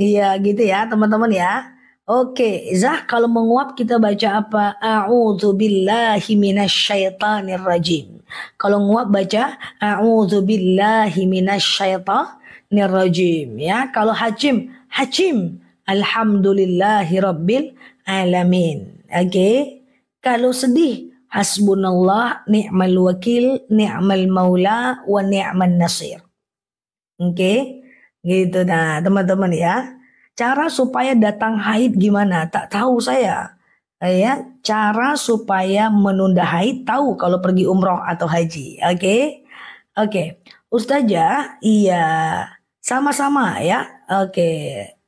iya gitu ya teman-teman ya. Oke, Zah kalau menguap kita baca apa? A'udzu billahi minasyaitonir rajim. Kalau nguap baca a'udzu billahi minasyaitonir rajim ya. Kalau hajim, hajim alhamdulillahi rabbil alamin. Oke. Okay? Kalau sedih hasbunallah ni'mal wakil, ni'mal maula wa ni'man nasir. Oke. Okay? Gitu nah, teman-teman ya. Cara supaya datang haid gimana? Tak tahu saya. Ya, cara supaya menunda haid tahu kalau pergi umroh atau haji. Oke, okay? oke. Okay. Ustazah, iya, sama-sama ya. Oke, okay.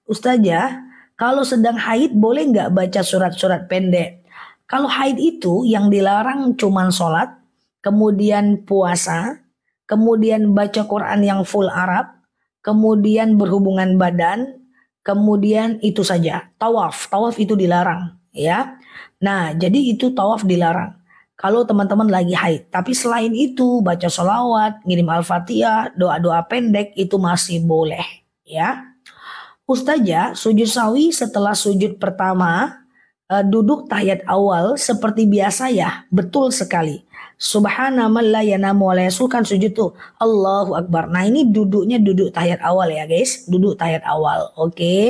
Ustazah, kalau sedang haid boleh nggak baca surat-surat pendek? Kalau haid itu yang dilarang cuma sholat, kemudian puasa, kemudian baca Quran yang full Arab, kemudian berhubungan badan, Kemudian itu saja, tawaf. Tawaf itu dilarang, ya. Nah, jadi itu tawaf dilarang. Kalau teman-teman lagi haid, tapi selain itu baca sholawat, ngirim al-fatihah, doa-doa pendek itu masih boleh, ya. Ustazah, sujud sawi setelah sujud pertama, eh, duduk tahiyat awal seperti biasa ya, betul sekali. Subhana man la yanamu wa la kan sujud tuh. Allahu Akbar. Nah ini duduknya duduk tahiyat awal ya guys. Duduk tahiyat awal. Oke. Okay.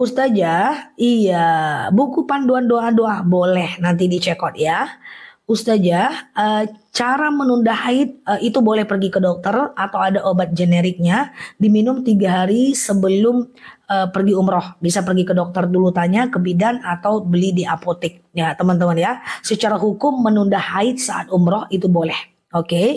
Ustazah, iya. Buku panduan doa-doa boleh nanti dicekot ya. Ustazah, eh, cara menunda haid eh, itu boleh pergi ke dokter atau ada obat generiknya, diminum tiga hari sebelum eh, pergi umroh. Bisa pergi ke dokter dulu tanya ke bidan atau beli di apotek. Ya teman-teman ya, secara hukum menunda haid saat umroh itu boleh. Oke, okay?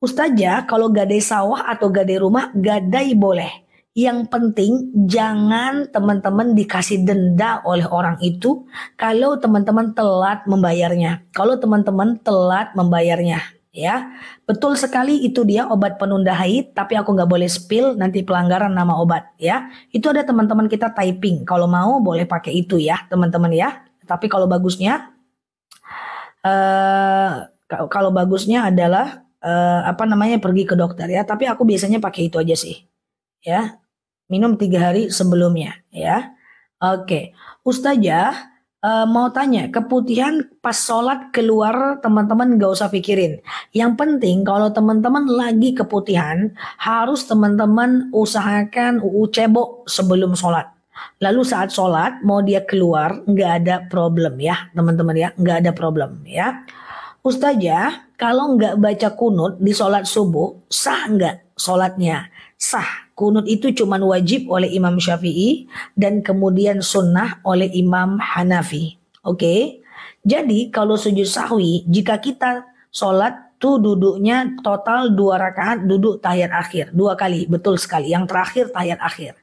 Ustazah kalau gadai sawah atau gadai rumah, gadai boleh yang penting jangan teman-teman dikasih denda oleh orang itu kalau teman-teman telat membayarnya. Kalau teman-teman telat membayarnya, ya betul sekali itu dia obat penunda haid tapi aku nggak boleh spill nanti pelanggaran nama obat ya itu ada teman-teman kita typing kalau mau boleh pakai itu ya teman-teman ya tapi kalau bagusnya uh, kalau bagusnya adalah uh, apa namanya pergi ke dokter ya tapi aku biasanya pakai itu aja sih ya minum tiga hari sebelumnya ya. Oke, Ustazah eh, mau tanya keputihan pas sholat keluar teman-teman gak usah pikirin. Yang penting kalau teman-teman lagi keputihan harus teman-teman usahakan uu cebok sebelum sholat. Lalu saat sholat mau dia keluar nggak ada problem ya teman-teman ya nggak ada problem ya. Ustazah kalau nggak baca kunut di sholat subuh sah nggak sholatnya? Sah Kunut itu cuma wajib oleh Imam Syafi'i dan kemudian sunnah oleh Imam Hanafi. Oke. Okay? Jadi kalau sujud sahwi jika kita sholat tuh duduknya total dua rakaat duduk tahiyat akhir dua kali betul sekali yang terakhir tahiyat akhir.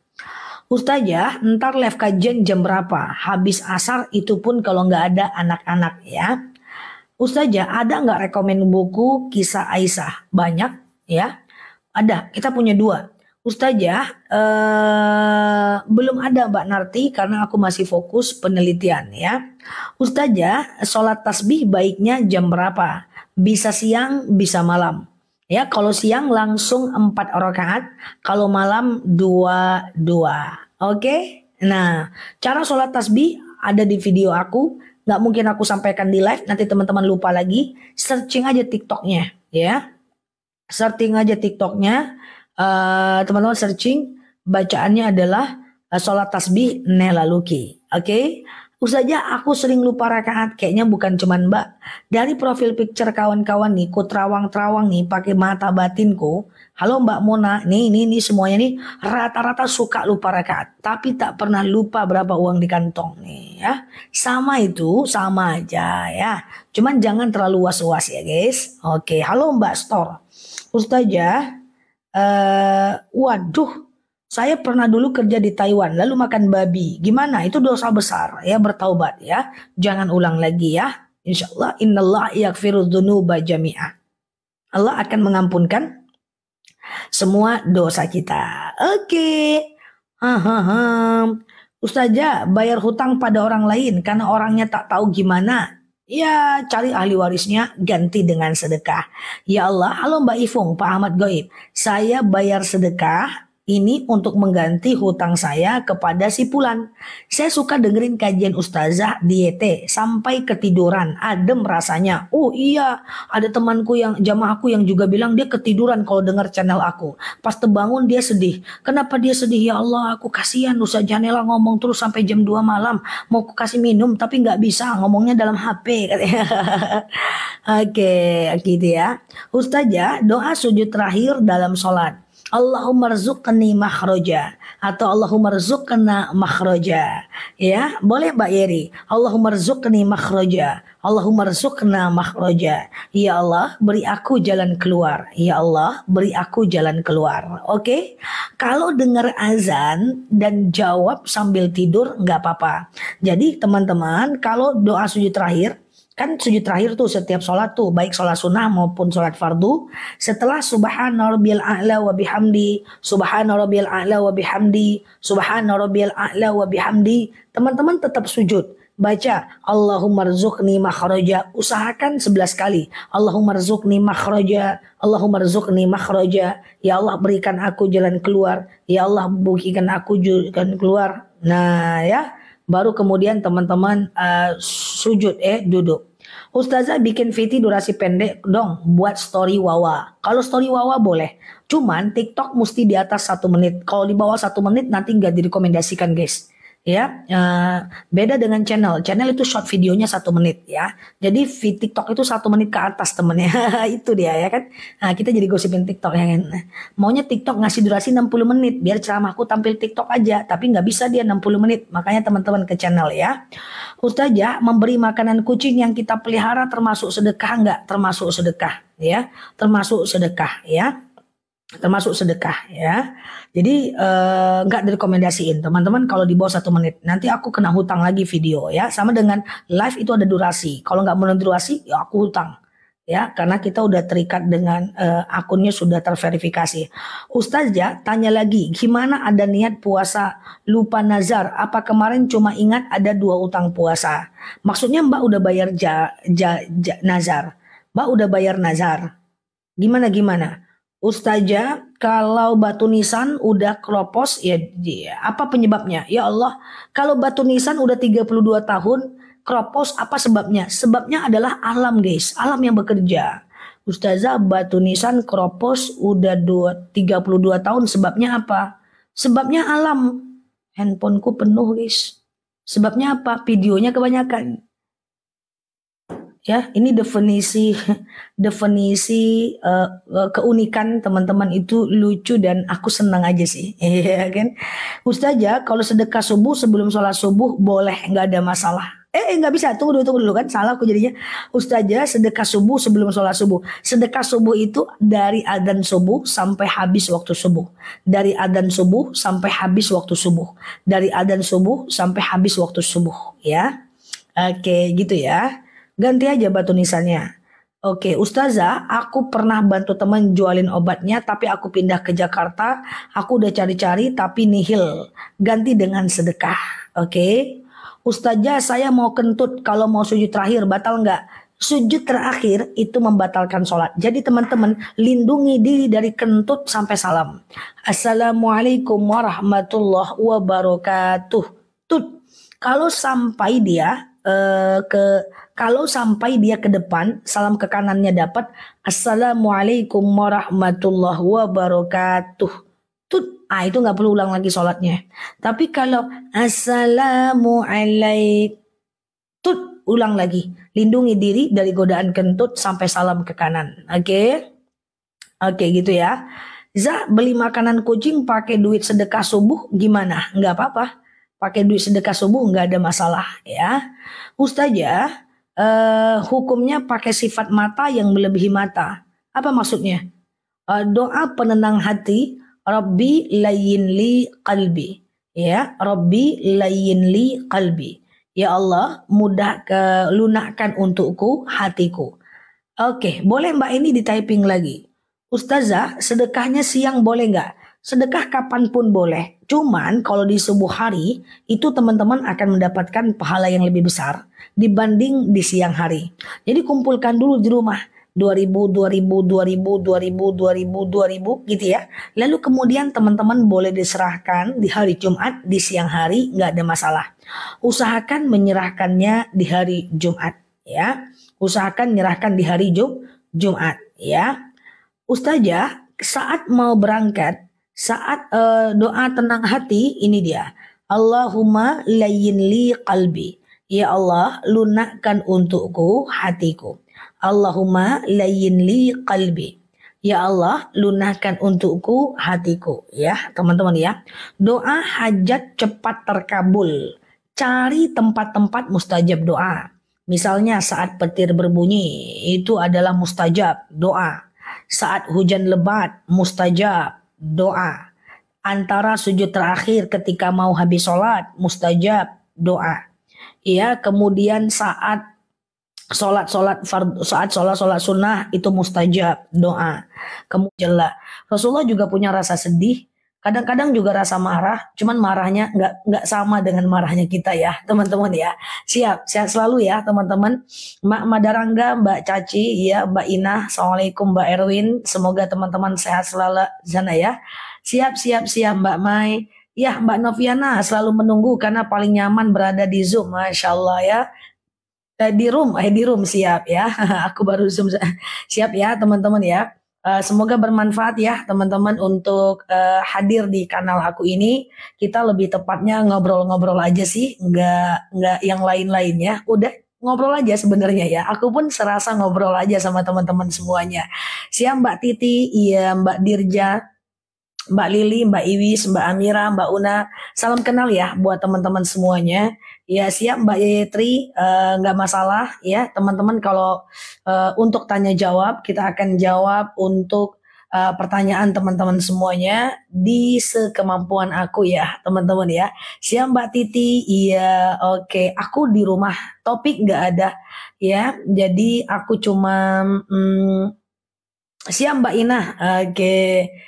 Ustazah, ntar live kajian jam berapa? Habis asar itu pun kalau nggak ada anak-anak ya. Ustazah, ada nggak rekomen buku kisah Aisyah? Banyak ya. Ada, kita punya dua Ustazah eh, belum ada Mbak Narti karena aku masih fokus penelitian ya. Ustazah sholat tasbih baiknya jam berapa? Bisa siang, bisa malam. Ya kalau siang langsung 4 rakaat, kalau malam dua dua Oke? Nah, cara sholat tasbih ada di video aku. Nggak mungkin aku sampaikan di live, nanti teman-teman lupa lagi. Searching aja TikToknya ya. Searching aja TikToknya Eh, teman-teman uh, searching bacaannya adalah uh, sholat tasbih nelaluki. Oke. Okay? Usaja aku sering lupa rakaat kayaknya bukan cuman Mbak. Dari profil picture kawan-kawan nih ku terawang-terawang nih pakai mata batinku. Halo Mbak Mona, nih ini nih semuanya nih rata-rata suka lupa rakaat, tapi tak pernah lupa berapa uang di kantong nih ya. Sama itu, sama aja ya. Cuman jangan terlalu was-was ya guys. Oke, halo Mbak Store. Ustazah, uh, waduh saya pernah dulu kerja di Taiwan lalu makan babi. Gimana? Itu dosa besar ya bertaubat ya. Jangan ulang lagi ya. Insya Insyaallah innallah yaghfiru dzunuba jami'ah. Allah akan mengampunkan semua dosa kita. Oke. Okay. Ustazah bayar hutang pada orang lain karena orangnya tak tahu gimana Ya, cari ahli warisnya, ganti dengan sedekah. Ya Allah, halo Mbak Ifung, Pak Ahmad Goib. Saya bayar sedekah, ini untuk mengganti hutang saya kepada si Pulan. Saya suka dengerin kajian ustazah diete sampai ketiduran, adem rasanya. Oh iya, ada temanku yang jamaah aku yang juga bilang dia ketiduran kalau dengar channel aku. Pas terbangun dia sedih. Kenapa dia sedih? Ya Allah, aku kasihan Nusa Janela ngomong terus sampai jam 2 malam. Mau aku kasih minum tapi nggak bisa, ngomongnya dalam HP Oke, gitu ya. Ustazah, doa sujud terakhir dalam sholat Allahumma rizukni makhroja atau Allahumma rizukna makhroja ya boleh Mbak Yeri Allahumma rizukni makhroja Allahumma rizukna makhroja ya Allah beri aku jalan keluar ya Allah beri aku jalan keluar oke okay? kalau dengar azan dan jawab sambil tidur nggak apa-apa jadi teman-teman kalau doa sujud terakhir kan sujud terakhir tuh setiap sholat tuh baik sholat sunnah maupun sholat fardu setelah subhanarabbil a'la wa bihamdi subhanarabbil a'la wa bihamdi subhanarabbil a'la wa bihamdi teman-teman tetap sujud baca Allahumma rizukni makhraja usahakan 11 kali Allahumma rizukni makhraja Allahumma rizukni makhraja ya Allah berikan aku jalan keluar ya Allah bukikan aku jalan keluar nah ya baru kemudian teman-teman uh, sujud eh duduk. Ustazah bikin VT durasi pendek dong buat story Wawa. Kalau story Wawa boleh, cuman TikTok mesti di atas satu menit. Kalau di bawah satu menit nanti nggak direkomendasikan guys ya uh, beda dengan channel channel itu short videonya satu menit ya jadi TikTok itu satu menit ke atas temennya itu dia ya kan nah, kita jadi gosipin TikTok ya kan maunya TikTok ngasih durasi 60 menit biar ceramahku tampil TikTok aja tapi nggak bisa dia 60 menit makanya teman-teman ke channel ya ustaja memberi makanan kucing yang kita pelihara termasuk sedekah nggak termasuk sedekah ya termasuk sedekah ya termasuk sedekah ya. Jadi eh, nggak uh, direkomendasiin teman-teman kalau di bawah satu menit nanti aku kena hutang lagi video ya sama dengan live itu ada durasi kalau nggak menurut durasi ya aku hutang ya karena kita udah terikat dengan uh, akunnya sudah terverifikasi. Ustaz ya tanya lagi gimana ada niat puasa lupa nazar apa kemarin cuma ingat ada dua utang puasa maksudnya Mbak udah bayar ja, ja, ja, nazar Mbak udah bayar nazar gimana gimana Ustazah, kalau batu nisan udah kropos ya, ya apa penyebabnya? Ya Allah, kalau batu nisan udah 32 tahun, kropos apa sebabnya? Sebabnya adalah alam guys, alam yang bekerja. Ustazah, batu nisan kropos udah 2, 32 tahun, sebabnya apa? Sebabnya alam. Handphoneku penuh guys. Sebabnya apa? Videonya kebanyakan ya ini definisi definisi uh, keunikan teman-teman itu lucu dan aku senang aja sih ya kan ustazah kalau sedekah subuh sebelum sholat subuh boleh nggak ada masalah eh, eh nggak bisa tunggu dulu tunggu dulu kan salah aku jadinya ustazah sedekah subuh sebelum sholat subuh sedekah subuh itu dari adzan subuh sampai habis waktu subuh dari adzan subuh sampai habis waktu subuh dari adzan subuh sampai habis waktu subuh ya oke gitu ya ganti aja batu nisannya. Oke, Ustazah, aku pernah bantu teman jualin obatnya, tapi aku pindah ke Jakarta. Aku udah cari-cari, tapi nihil. Ganti dengan sedekah. Oke, Ustazah, saya mau kentut. Kalau mau sujud terakhir, batal nggak? Sujud terakhir itu membatalkan sholat. Jadi teman-teman, lindungi diri dari kentut sampai salam. Assalamualaikum warahmatullahi wabarakatuh. Tut. Kalau sampai dia uh, ke kalau sampai dia ke depan, salam ke kanannya dapat Assalamualaikum warahmatullahi wabarakatuh. Tut, ah itu nggak perlu ulang lagi sholatnya. Tapi kalau Assalamualaikum, tut ulang lagi. Lindungi diri dari godaan kentut sampai salam ke kanan. Oke, okay? oke okay, gitu ya. Za beli makanan kucing pakai duit sedekah subuh gimana? Nggak apa-apa pakai duit sedekah subuh nggak ada masalah ya. Ustazah, eh, hukumnya pakai sifat mata yang melebihi mata. Apa maksudnya? Eh, doa penenang hati, Robbi layinli kalbi Ya, Robbi layinli kalbi Ya Allah, mudah ke lunakkan untukku hatiku. Oke, boleh Mbak ini di typing lagi. Ustazah, sedekahnya siang boleh nggak? Sedekah kapanpun boleh. Cuman kalau di subuh hari itu teman-teman akan mendapatkan pahala yang lebih besar dibanding di siang hari. Jadi kumpulkan dulu di rumah 2000 2000 2000 2000 2000 2000 gitu ya. Lalu kemudian teman-teman boleh diserahkan di hari Jumat di siang hari nggak ada masalah. Usahakan menyerahkannya di hari Jumat ya. Usahakan menyerahkan di hari Jum Jumat ya. Ustazah saat mau berangkat saat uh, doa tenang hati ini dia. Allahumma layin li qalbi. Ya Allah, lunakkan untukku hatiku. Allahumma layin li qalbi. Ya Allah, lunakkan untukku hatiku. Ya, teman-teman ya. Doa hajat cepat terkabul. Cari tempat-tempat mustajab doa. Misalnya saat petir berbunyi, itu adalah mustajab doa. Saat hujan lebat, mustajab doa. Antara sujud terakhir ketika mau habis sholat, mustajab doa. Ya, kemudian saat sholat sholat saat sholat sholat sunnah itu mustajab doa. Kemudian Rasulullah juga punya rasa sedih kadang-kadang juga rasa marah, cuman marahnya nggak nggak sama dengan marahnya kita ya, teman-teman ya. Siap, sehat selalu ya, teman-teman. Mbak Madarangga, Mbak Caci, ya, Mbak Ina, Assalamualaikum Mbak Erwin. Semoga teman-teman sehat selalu sana ya. Siap, siap, siap Mbak Mai. Ya, Mbak Noviana selalu menunggu karena paling nyaman berada di Zoom, Masya Allah ya. Eh, di room, eh di room siap ya. Aku baru Zoom siap ya, teman-teman ya. Eh, semoga bermanfaat ya teman-teman untuk uh, hadir di kanal aku ini. Kita lebih tepatnya ngobrol-ngobrol aja sih, nggak nggak yang lain-lain ya. Udah ngobrol aja sebenarnya ya. Aku pun serasa ngobrol aja sama teman-teman semuanya. Siang Mbak Titi, iya Mbak Dirja, Mbak Lili, Mbak Iwis, Mbak Amira, Mbak Una. Salam kenal ya buat teman-teman semuanya. Ya siap Mbak Yetri, eh, nggak uh, masalah ya teman-teman kalau uh, untuk tanya jawab kita akan jawab untuk uh, pertanyaan teman-teman semuanya di sekemampuan aku ya teman-teman ya. Siap Mbak Titi, iya oke. Okay. Aku di rumah topik nggak ada ya, jadi aku cuma hmm, Siap Mbak Ina, oke.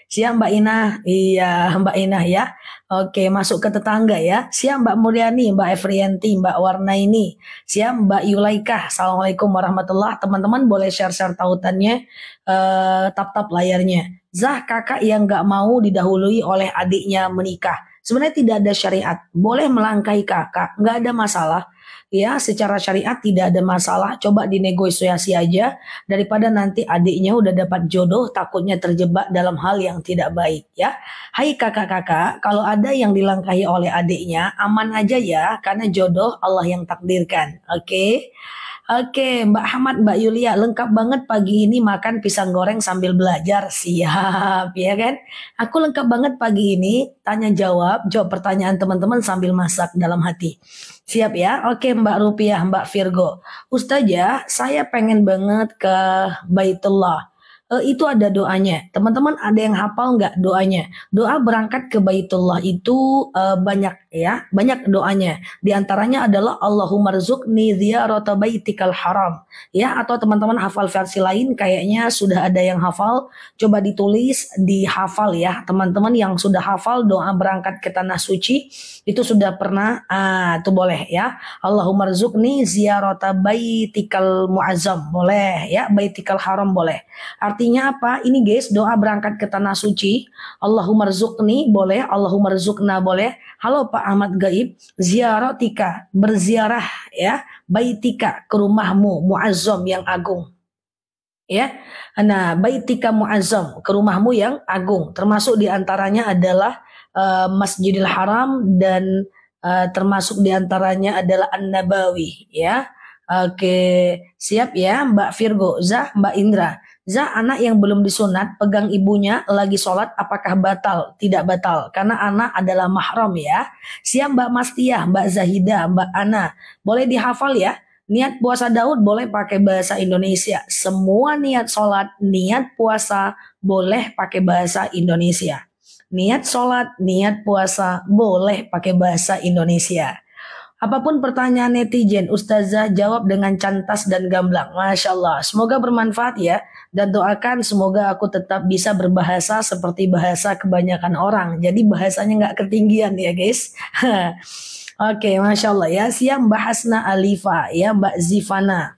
Siap Mbak Ina, iya Mbak Ina ya. Oke, masuk ke tetangga ya. Siap Mbak Mulyani, Mbak Efrianti, Mbak Warna ini. Siap Mbak Yulaika, Assalamualaikum warahmatullah. Teman-teman boleh share-share tautannya, uh, tap-tap layarnya. Zah kakak yang gak mau didahului oleh adiknya menikah. Sebenarnya tidak ada syariat, boleh melangkahi kakak, gak ada masalah ya secara syariat tidak ada masalah coba dinegosiasi aja daripada nanti adiknya udah dapat jodoh takutnya terjebak dalam hal yang tidak baik ya hai kakak-kakak kalau ada yang dilangkahi oleh adiknya aman aja ya karena jodoh Allah yang takdirkan oke okay? Oke, Mbak Ahmad, Mbak Yulia, lengkap banget pagi ini makan pisang goreng sambil belajar. Siap, ya kan? Aku lengkap banget pagi ini tanya jawab, jawab pertanyaan teman-teman sambil masak dalam hati. Siap ya? Oke, Mbak Rupiah, Mbak Virgo. Ustazah, saya pengen banget ke Baitullah. E, itu ada doanya. Teman-teman ada yang hafal nggak doanya? Doa berangkat ke Baitullah itu e, banyak ya banyak doanya di antaranya adalah Allahumma rzuqni ziyarata baitikal haram ya atau teman-teman hafal versi lain kayaknya sudah ada yang hafal coba ditulis di hafal ya teman-teman yang sudah hafal doa berangkat ke tanah suci itu sudah pernah ah itu boleh ya Allahumma rzuqni ziyarata baitikal muazzam boleh ya baitikal haram boleh artinya apa ini guys doa berangkat ke tanah suci Allahumma nih boleh Allahumma nah boleh halo Pak amat gaib ziaratika berziarah ya baitika ke rumahmu muazzam yang agung ya nah baitika muazzam ke rumahmu yang agung termasuk diantaranya adalah uh, Masjidil Haram dan uh, termasuk diantaranya adalah An Nabawi ya oke siap ya Mbak Virgo Zah Mbak Indra Za anak yang belum disunat pegang ibunya lagi sholat apakah batal? Tidak batal karena anak adalah mahram ya. Siap Mbak Mastia, Mbak Zahida, Mbak Ana. Boleh dihafal ya. Niat puasa Daud boleh pakai bahasa Indonesia. Semua niat sholat, niat puasa boleh pakai bahasa Indonesia. Niat sholat, niat puasa boleh pakai bahasa Indonesia. Apapun pertanyaan netizen, Ustazah jawab dengan cantas dan gamblang. Masya Allah, semoga bermanfaat ya. Dan doakan semoga aku tetap bisa berbahasa seperti bahasa kebanyakan orang. Jadi bahasanya nggak ketinggian ya guys. Oke, Masya Allah ya. Siang bahasna Alifa ya Mbak Zifana.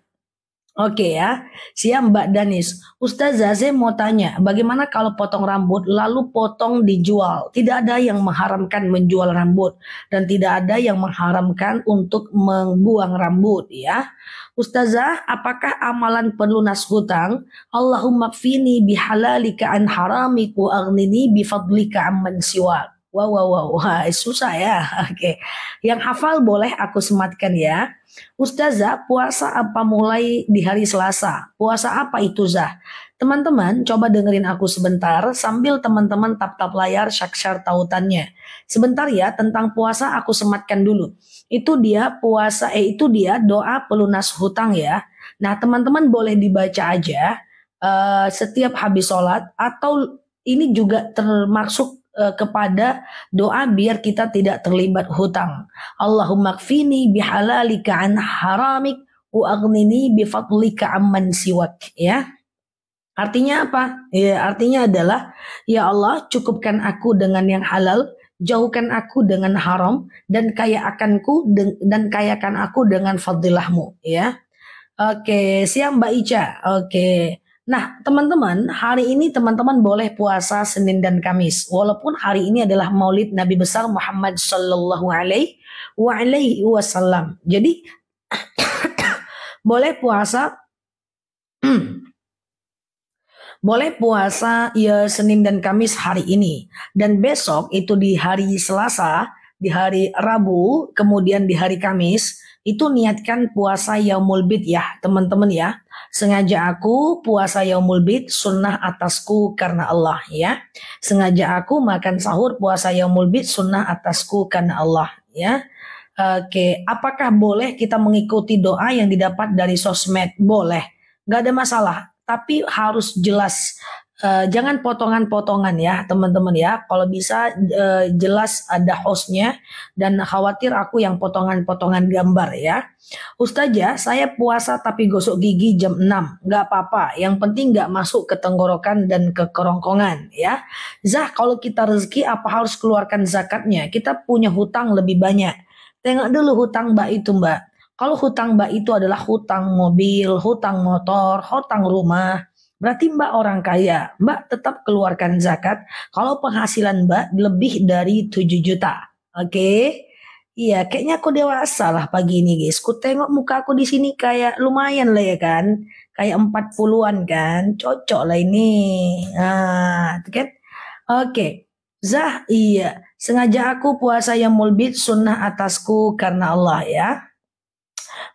Oke ya, siap Mbak Danis. Ustazah saya mau tanya, bagaimana kalau potong rambut lalu potong dijual? Tidak ada yang mengharamkan menjual rambut dan tidak ada yang mengharamkan untuk membuang rambut ya. Ustazah, apakah amalan pelunas hutang? Allahumma fini bihalalika an haramiku agnini bifadlika amman siwak. Wow, wow, wow, wah, susah ya. Oke, yang hafal boleh aku sematkan ya. Ustazah, puasa apa mulai di hari Selasa? Puasa apa itu Zah? Teman-teman, coba dengerin aku sebentar sambil teman-teman tap-tap layar syaksyar tautannya. Sebentar ya, tentang puasa aku sematkan dulu. Itu dia puasa, eh itu dia doa pelunas hutang ya. Nah, teman-teman boleh dibaca aja uh, setiap habis sholat atau ini juga termasuk Eh, kepada doa biar kita tidak terlibat hutang. Allahumma kfini bihalalika an haramik wa agnini bifadlika amman siwak ya. Artinya apa? Ya, artinya adalah ya Allah cukupkan aku dengan yang halal, jauhkan aku dengan haram dan kaya akanku dan kayakan aku dengan fadilahmu ya. Oke, siang Mbak Ica. Oke. Nah, teman-teman, hari ini teman-teman boleh puasa Senin dan Kamis. Walaupun hari ini adalah Maulid Nabi besar Muhammad sallallahu alaihi wasallam. Jadi boleh puasa boleh puasa ya Senin dan Kamis hari ini dan besok itu di hari Selasa, di hari Rabu, kemudian di hari Kamis itu niatkan puasa Yaumul Bid ya, teman-teman ya Sengaja aku puasa yaumul bid sunnah atasku karena Allah ya. Sengaja aku makan sahur puasa yaumul bid sunnah atasku karena Allah ya. Oke, apakah boleh kita mengikuti doa yang didapat dari sosmed? Boleh, nggak ada masalah. Tapi harus jelas uh, jangan potongan-potongan ya teman-teman ya. Kalau bisa uh, jelas ada hostnya dan khawatir aku yang potongan-potongan gambar ya. Ustazah, saya puasa tapi gosok gigi jam 6. Nggak apa-apa, yang penting nggak masuk ke tenggorokan dan ke kerongkongan ya. Zah, kalau kita rezeki apa harus keluarkan zakatnya? Kita punya hutang lebih banyak. Tengok dulu hutang mbak itu mbak. Kalau hutang mbak itu adalah hutang mobil, hutang motor, hutang rumah, Berarti Mbak orang kaya, Mbak tetap keluarkan zakat kalau penghasilan Mbak lebih dari 7 juta. Oke. Okay? Iya, kayaknya aku dewasa lah pagi ini, guys. Ku tengok muka aku di sini kayak lumayan lah ya kan. Kayak 40-an kan. Cocok lah ini. Ah, kan? Oke. Okay. Zah, iya. Sengaja aku puasa yang mulbit sunnah atasku karena Allah ya.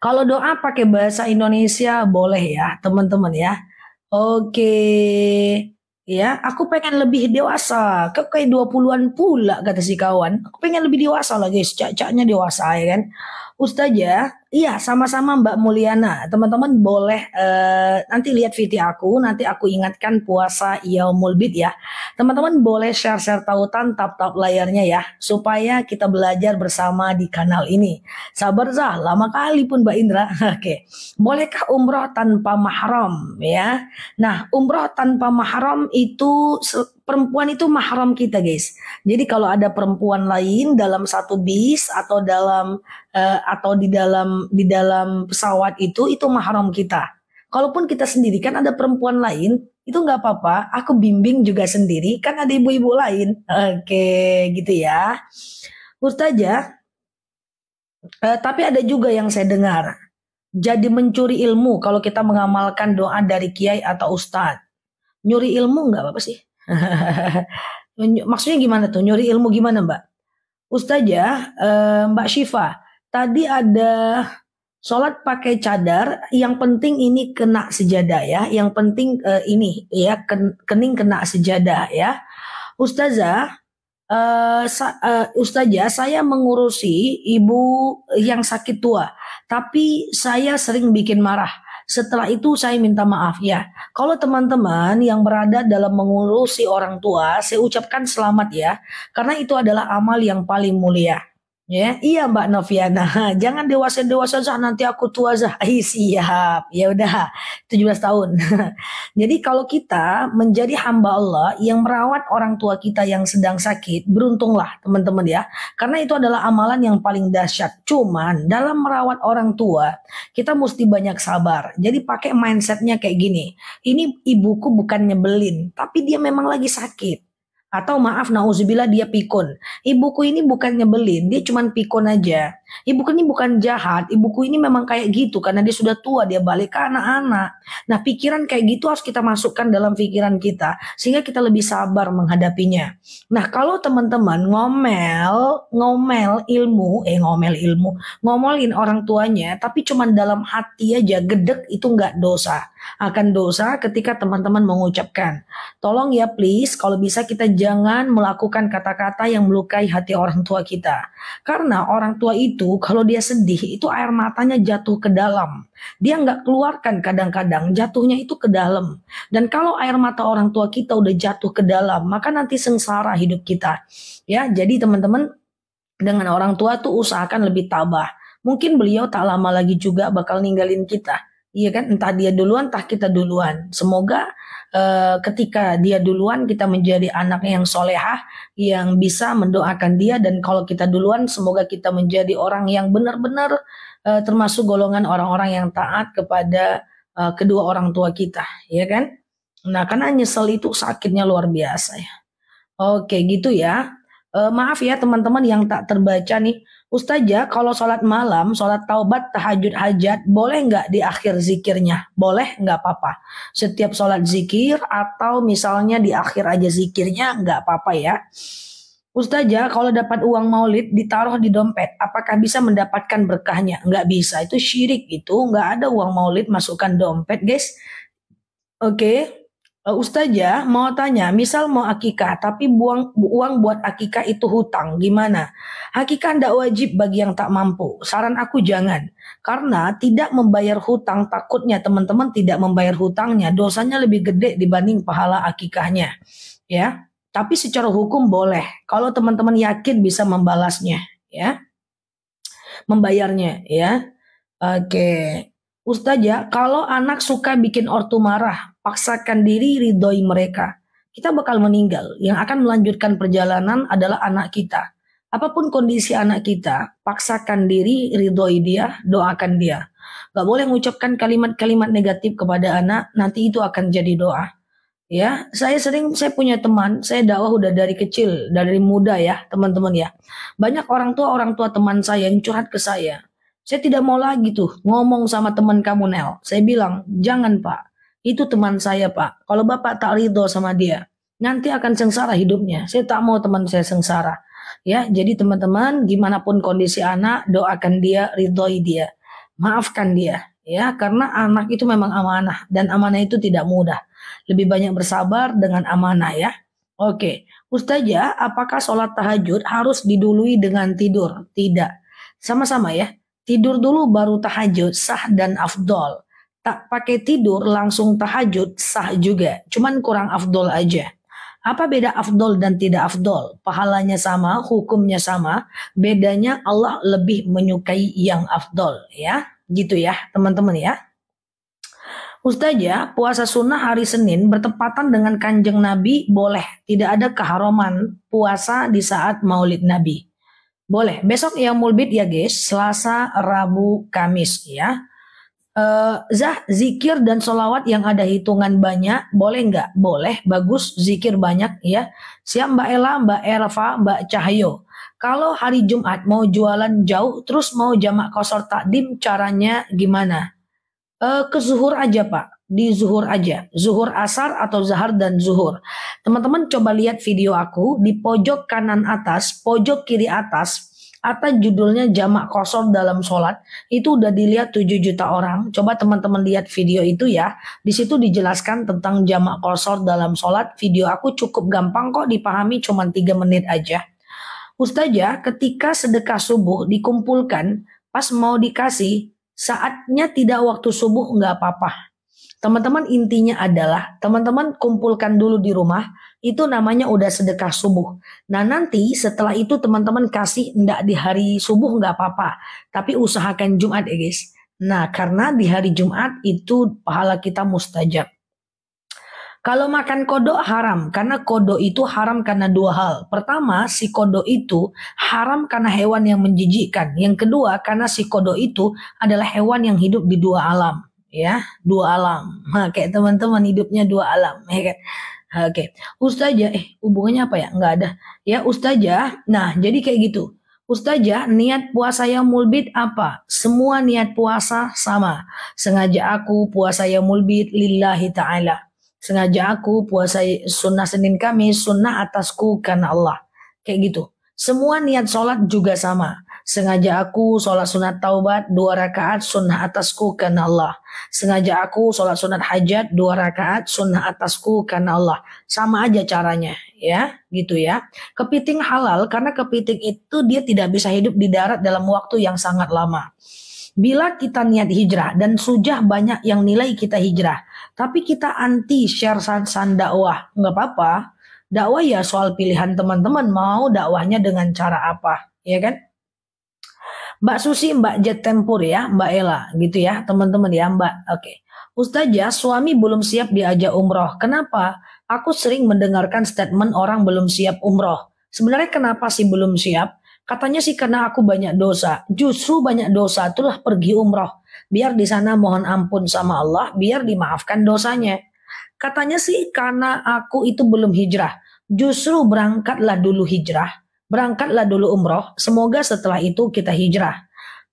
Kalau doa pakai bahasa Indonesia boleh ya, teman-teman ya. Oke. Ya, aku pengen lebih dewasa. Kok kayak 20-an pula kata si kawan. Aku pengen lebih dewasa lah guys. Cak-caknya dewasa ya kan. Ustazah, iya sama-sama Mbak Mulyana. Teman-teman boleh uh, nanti lihat video aku, nanti aku ingatkan puasa Yaumul Bid ya. Teman-teman boleh share-share tautan tap-tap layarnya ya, supaya kita belajar bersama di kanal ini. Sabar Zah, lama kali pun Mbak Indra. Oke, bolehkah umroh tanpa mahram ya? Nah, umroh tanpa mahram itu perempuan itu mahram kita guys. Jadi kalau ada perempuan lain dalam satu bis atau dalam uh, atau di dalam di dalam pesawat itu itu mahram kita. Kalaupun kita sendiri kan ada perempuan lain itu nggak apa-apa. Aku bimbing juga sendiri kan ada ibu-ibu lain. Oke gitu ya. Murtaja. Uh, eh, tapi ada juga yang saya dengar jadi mencuri ilmu kalau kita mengamalkan doa dari kiai atau ustadz. Nyuri ilmu nggak apa-apa sih? Maksudnya gimana tuh? Nyuri ilmu gimana Mbak? Ustazah, eh, Mbak Syifa, tadi ada sholat pakai cadar. Yang penting ini kena sejadah ya. Yang penting eh, ini ya kening kena sejadah ya. Ustazah, eh, Ustazah saya mengurusi ibu yang sakit tua, tapi saya sering bikin marah. Setelah itu saya minta maaf ya. Kalau teman-teman yang berada dalam mengurusi orang tua, saya ucapkan selamat ya. Karena itu adalah amal yang paling mulia. Ya, iya Mbak Noviana, jangan dewasa-dewasa sah nanti aku tua sah. siap. Ya udah, 17 tahun. Jadi kalau kita menjadi hamba Allah yang merawat orang tua kita yang sedang sakit, beruntunglah teman-teman ya. Karena itu adalah amalan yang paling dahsyat. Cuman dalam merawat orang tua, kita mesti banyak sabar. Jadi pakai mindsetnya kayak gini. Ini ibuku bukan nyebelin, tapi dia memang lagi sakit atau maaf nauzubillah dia pikun ibuku ini bukan nyebelin dia cuman pikun aja Ibuku ini bukan jahat, ibuku ini memang kayak gitu karena dia sudah tua, dia balik ke anak-anak. Nah, pikiran kayak gitu harus kita masukkan dalam pikiran kita sehingga kita lebih sabar menghadapinya. Nah, kalau teman-teman ngomel, ngomel ilmu, eh ngomel ilmu, ngomolin orang tuanya tapi cuman dalam hati aja gedek itu nggak dosa. Akan dosa ketika teman-teman mengucapkan. Tolong ya please kalau bisa kita jangan melakukan kata-kata yang melukai hati orang tua kita. Karena orang tua itu itu kalau dia sedih itu air matanya jatuh ke dalam. Dia nggak keluarkan kadang-kadang jatuhnya itu ke dalam. Dan kalau air mata orang tua kita udah jatuh ke dalam maka nanti sengsara hidup kita. Ya jadi teman-teman dengan orang tua tuh usahakan lebih tabah. Mungkin beliau tak lama lagi juga bakal ninggalin kita. Iya kan entah dia duluan entah kita duluan. Semoga Eh, ketika dia duluan kita menjadi anak yang solehah yang bisa mendoakan dia dan kalau kita duluan semoga kita menjadi orang yang benar-benar uh, termasuk golongan orang-orang yang taat kepada uh, kedua orang tua kita ya kan nah karena nyesel itu sakitnya luar biasa ya oke gitu ya Uh, maaf ya teman-teman yang tak terbaca nih. Ustazah kalau sholat malam, sholat taubat, tahajud, hajat boleh nggak di akhir zikirnya? Boleh nggak apa-apa. Setiap sholat zikir atau misalnya di akhir aja zikirnya nggak apa-apa ya. Ustazah kalau dapat uang maulid ditaruh di dompet, apakah bisa mendapatkan berkahnya? Nggak bisa, itu syirik itu nggak ada uang maulid masukkan dompet guys. Oke. Okay. Eh, ustazah mau tanya, misal mau akikah tapi buang uang buat akikah itu hutang, gimana? Akikah tidak wajib bagi yang tak mampu. Saran aku jangan, karena tidak membayar hutang takutnya teman-teman tidak membayar hutangnya dosanya lebih gede dibanding pahala akikahnya, ya. Tapi secara hukum boleh kalau teman-teman yakin bisa membalasnya, ya, membayarnya, ya. Oke. Okay. Ustazah, kalau anak suka bikin ortu marah, paksakan diri ridhoi mereka. Kita bakal meninggal. Yang akan melanjutkan perjalanan adalah anak kita. Apapun kondisi anak kita, paksakan diri, ridhoi dia, doakan dia. Gak boleh mengucapkan kalimat-kalimat negatif kepada anak, nanti itu akan jadi doa. Ya, saya sering saya punya teman, saya dakwah udah dari kecil, dari muda ya, teman-teman ya. Banyak orang tua orang tua teman saya yang curhat ke saya saya tidak mau lagi tuh ngomong sama teman kamu Nel. Saya bilang, jangan pak. Itu teman saya pak. Kalau bapak tak ridho sama dia, nanti akan sengsara hidupnya. Saya tak mau teman saya sengsara. Ya, jadi teman-teman, gimana pun kondisi anak, doakan dia, ridhoi dia. Maafkan dia, ya, karena anak itu memang amanah dan amanah itu tidak mudah. Lebih banyak bersabar dengan amanah ya. Oke, Ustazah, apakah sholat tahajud harus didului dengan tidur? Tidak. Sama-sama ya. Tidur dulu baru tahajud, sah dan afdol. Tak pakai tidur langsung tahajud, sah juga. Cuman kurang afdol aja. Apa beda afdol dan tidak afdol? Pahalanya sama, hukumnya sama. Bedanya Allah lebih menyukai yang afdol ya. Gitu ya teman-teman ya. Ustazah, ya, puasa sunnah hari Senin bertepatan dengan kanjeng Nabi boleh. Tidak ada keharuman puasa di saat maulid Nabi. Boleh. Besok yang mulbit ya guys. Selasa, Rabu, Kamis ya. Uh, zah, zikir dan solawat yang ada hitungan banyak, boleh nggak? Boleh, bagus, zikir banyak ya. Siap Mbak Ela, Mbak Erva, Mbak Cahyo. Kalau hari Jumat mau jualan jauh, terus mau jamak kosor takdim, caranya gimana? uh, ke zuhur aja Pak, di zuhur aja, zuhur asar atau zahar dan zuhur. Teman-teman coba lihat video aku di pojok kanan atas, pojok kiri atas, atau judulnya jamak kosor dalam sholat itu udah dilihat 7 juta orang coba teman-teman lihat video itu ya di situ dijelaskan tentang jamak kosor dalam sholat video aku cukup gampang kok dipahami cuma 3 menit aja Ustazah ketika sedekah subuh dikumpulkan pas mau dikasih Saatnya tidak waktu subuh nggak apa-apa. Teman-teman intinya adalah teman-teman kumpulkan dulu di rumah itu namanya udah sedekah subuh. Nah nanti setelah itu teman-teman kasih enggak di hari subuh enggak apa-apa, tapi usahakan Jumat ya guys. Nah karena di hari Jumat itu pahala kita mustajab. Kalau makan kodok haram, karena kodok itu haram karena dua hal. Pertama, si kodok itu haram karena hewan yang menjijikkan. Yang kedua, karena si kodok itu adalah hewan yang hidup di dua alam. Ya, dua alam. Ha, kayak teman-teman hidupnya dua alam. Ya kan? Oke, ustazah, eh hubungannya apa ya? Enggak ada. Ya ustazah, nah jadi kayak gitu. Ustazah, niat puasa yang mulbit apa? Semua niat puasa sama. Sengaja aku puasa yang mulbit lillahi ta'ala. Sengaja aku puasa sunnah Senin kami sunnah atasku karena Allah. Kayak gitu. Semua niat sholat juga sama. Sengaja aku sholat sunat taubat dua rakaat sunnah atasku karena Allah. Sengaja aku sholat sunat hajat dua rakaat sunnah atasku karena Allah. Sama aja caranya ya gitu ya. Kepiting halal karena kepiting itu dia tidak bisa hidup di darat dalam waktu yang sangat lama. Bila kita niat hijrah dan sujah banyak yang nilai kita hijrah. Tapi kita anti share san-san dakwah, nggak apa-apa. Dakwah ya soal pilihan teman-teman mau dakwahnya dengan cara apa, ya kan? Mbak Susi, Mbak Jet Tempur ya, Mbak Ella, gitu ya, teman-teman ya, Mbak. Oke. Okay. Ustazah, suami belum siap diajak umroh. Kenapa? Aku sering mendengarkan statement orang belum siap umroh. Sebenarnya kenapa sih belum siap? Katanya sih karena aku banyak dosa. Justru banyak dosa itulah pergi umroh biar di sana mohon ampun sama Allah, biar dimaafkan dosanya. Katanya sih karena aku itu belum hijrah, justru berangkatlah dulu hijrah, berangkatlah dulu umroh, semoga setelah itu kita hijrah.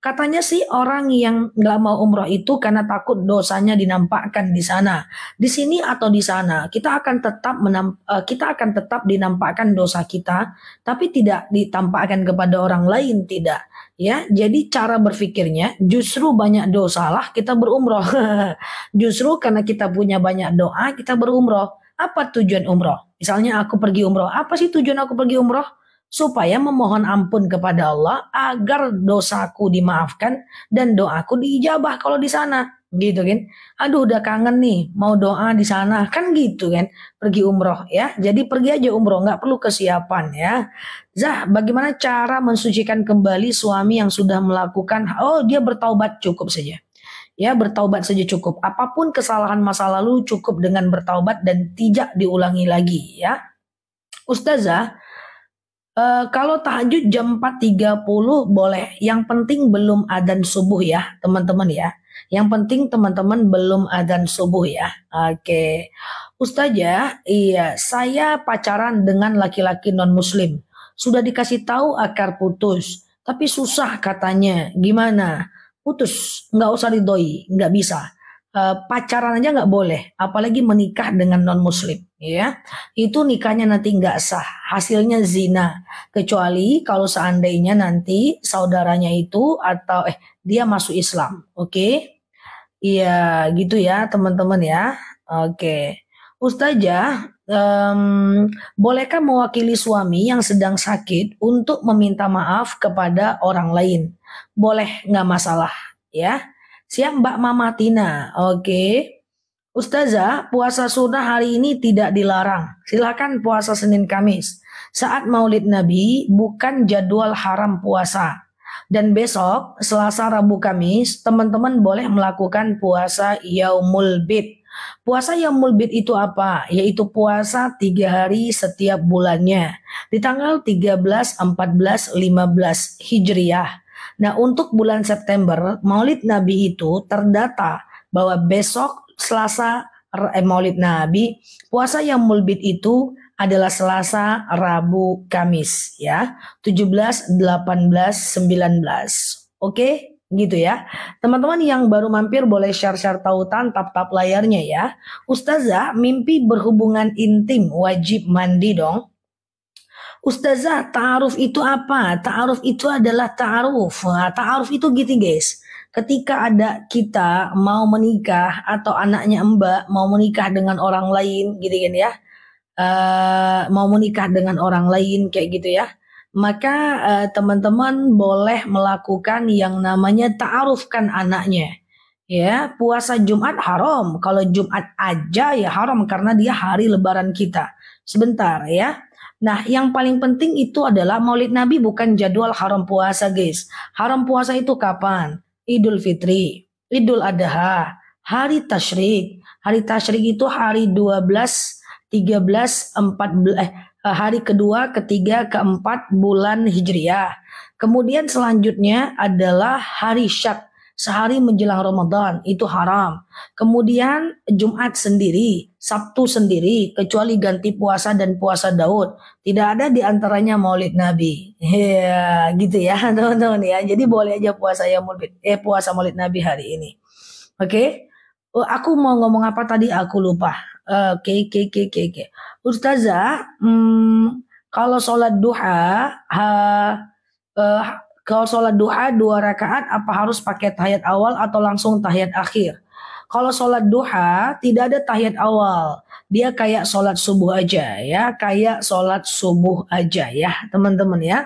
Katanya sih orang yang nggak mau umroh itu karena takut dosanya dinampakkan di sana. Di sini atau di sana, kita akan tetap menamp eh, kita akan tetap dinampakkan dosa kita, tapi tidak ditampakkan kepada orang lain tidak. Ya, jadi cara berpikirnya justru banyak dosa lah kita berumroh. justru karena kita punya banyak doa, kita berumroh. Apa tujuan umroh? Misalnya aku pergi umroh, apa sih tujuan aku pergi umroh? supaya memohon ampun kepada Allah agar dosaku dimaafkan dan doaku diijabah kalau di sana gitu kan aduh udah kangen nih mau doa di sana kan gitu kan pergi umroh ya jadi pergi aja umroh nggak perlu kesiapan ya Zah bagaimana cara mensucikan kembali suami yang sudah melakukan oh dia bertaubat cukup saja ya bertaubat saja cukup apapun kesalahan masa lalu cukup dengan bertaubat dan tidak diulangi lagi ya Ustazah, Uh, kalau tahajud jam 4.30 boleh. Yang penting belum adzan subuh ya, teman-teman ya. Yang penting teman-teman belum adzan subuh ya. Oke. Okay. Ustazah, ya, iya, saya pacaran dengan laki-laki non muslim. Sudah dikasih tahu akar putus, tapi susah katanya. Gimana? Putus, Enggak usah didoi, enggak bisa. Uh, pacaran aja nggak boleh, apalagi menikah dengan non muslim, ya itu nikahnya nanti nggak sah, hasilnya zina. Kecuali kalau seandainya nanti saudaranya itu atau eh dia masuk Islam, oke? Okay? Iya gitu ya teman-teman ya, oke. Okay. Ustazah, um, bolehkah mewakili suami yang sedang sakit untuk meminta maaf kepada orang lain? Boleh, nggak masalah, ya Siap Mbak Mama Tina. Oke. Okay. Ustazah, puasa sunnah hari ini tidak dilarang. Silakan puasa Senin Kamis. Saat Maulid Nabi bukan jadwal haram puasa. Dan besok, Selasa, Rabu, Kamis, teman-teman boleh melakukan puasa Yaumul Bid. Puasa Yaumul Bid itu apa? Yaitu puasa tiga hari setiap bulannya. Di tanggal 13, 14, 15 Hijriah. Nah, untuk bulan September, Maulid Nabi itu terdata bahwa besok Selasa eh, Maulid Nabi, puasa yang mulbit itu adalah Selasa, Rabu, Kamis ya. 17, 18, 19. Oke, gitu ya. Teman-teman yang baru mampir boleh share-share tautan tap-tap layarnya ya. Ustazah, mimpi berhubungan intim wajib mandi dong. Ustazah, ta'aruf itu apa? Ta'aruf itu adalah ta'aruf. Nah, ta'aruf itu gitu guys. Ketika ada kita mau menikah atau anaknya mbak mau menikah dengan orang lain gitu kan ya. Uh, mau menikah dengan orang lain kayak gitu ya. Maka uh, teman-teman boleh melakukan yang namanya ta'arufkan anaknya. Ya, puasa Jumat haram. Kalau Jumat aja ya haram karena dia hari lebaran kita. Sebentar ya. Nah, yang paling penting itu adalah Maulid Nabi bukan jadwal haram puasa, guys. Haram puasa itu kapan? Idul Fitri, Idul Adha, hari Tashrik. Hari Tashrik itu hari 12, 13, 14 eh hari kedua, ketiga, keempat bulan Hijriah. Kemudian selanjutnya adalah hari Syak sehari menjelang Ramadan itu haram. Kemudian Jumat sendiri, Sabtu sendiri, kecuali ganti puasa dan puasa Daud. Tidak ada di antaranya Maulid Nabi. Ya, gitu ya teman-teman ya. Jadi boleh aja puasa ya Maulid, eh puasa Maulid Nabi hari ini. Oke. Okay? Oh, aku mau ngomong apa tadi aku lupa. Oke, oke, oke, oke. Ustazah, hmm, kalau sholat duha, ha, uh, kalau sholat duha dua rakaat apa harus pakai tahiyat awal atau langsung tahiyat akhir? Kalau sholat duha tidak ada tahiyat awal. Dia kayak sholat subuh aja ya, kayak sholat subuh aja ya teman-teman ya.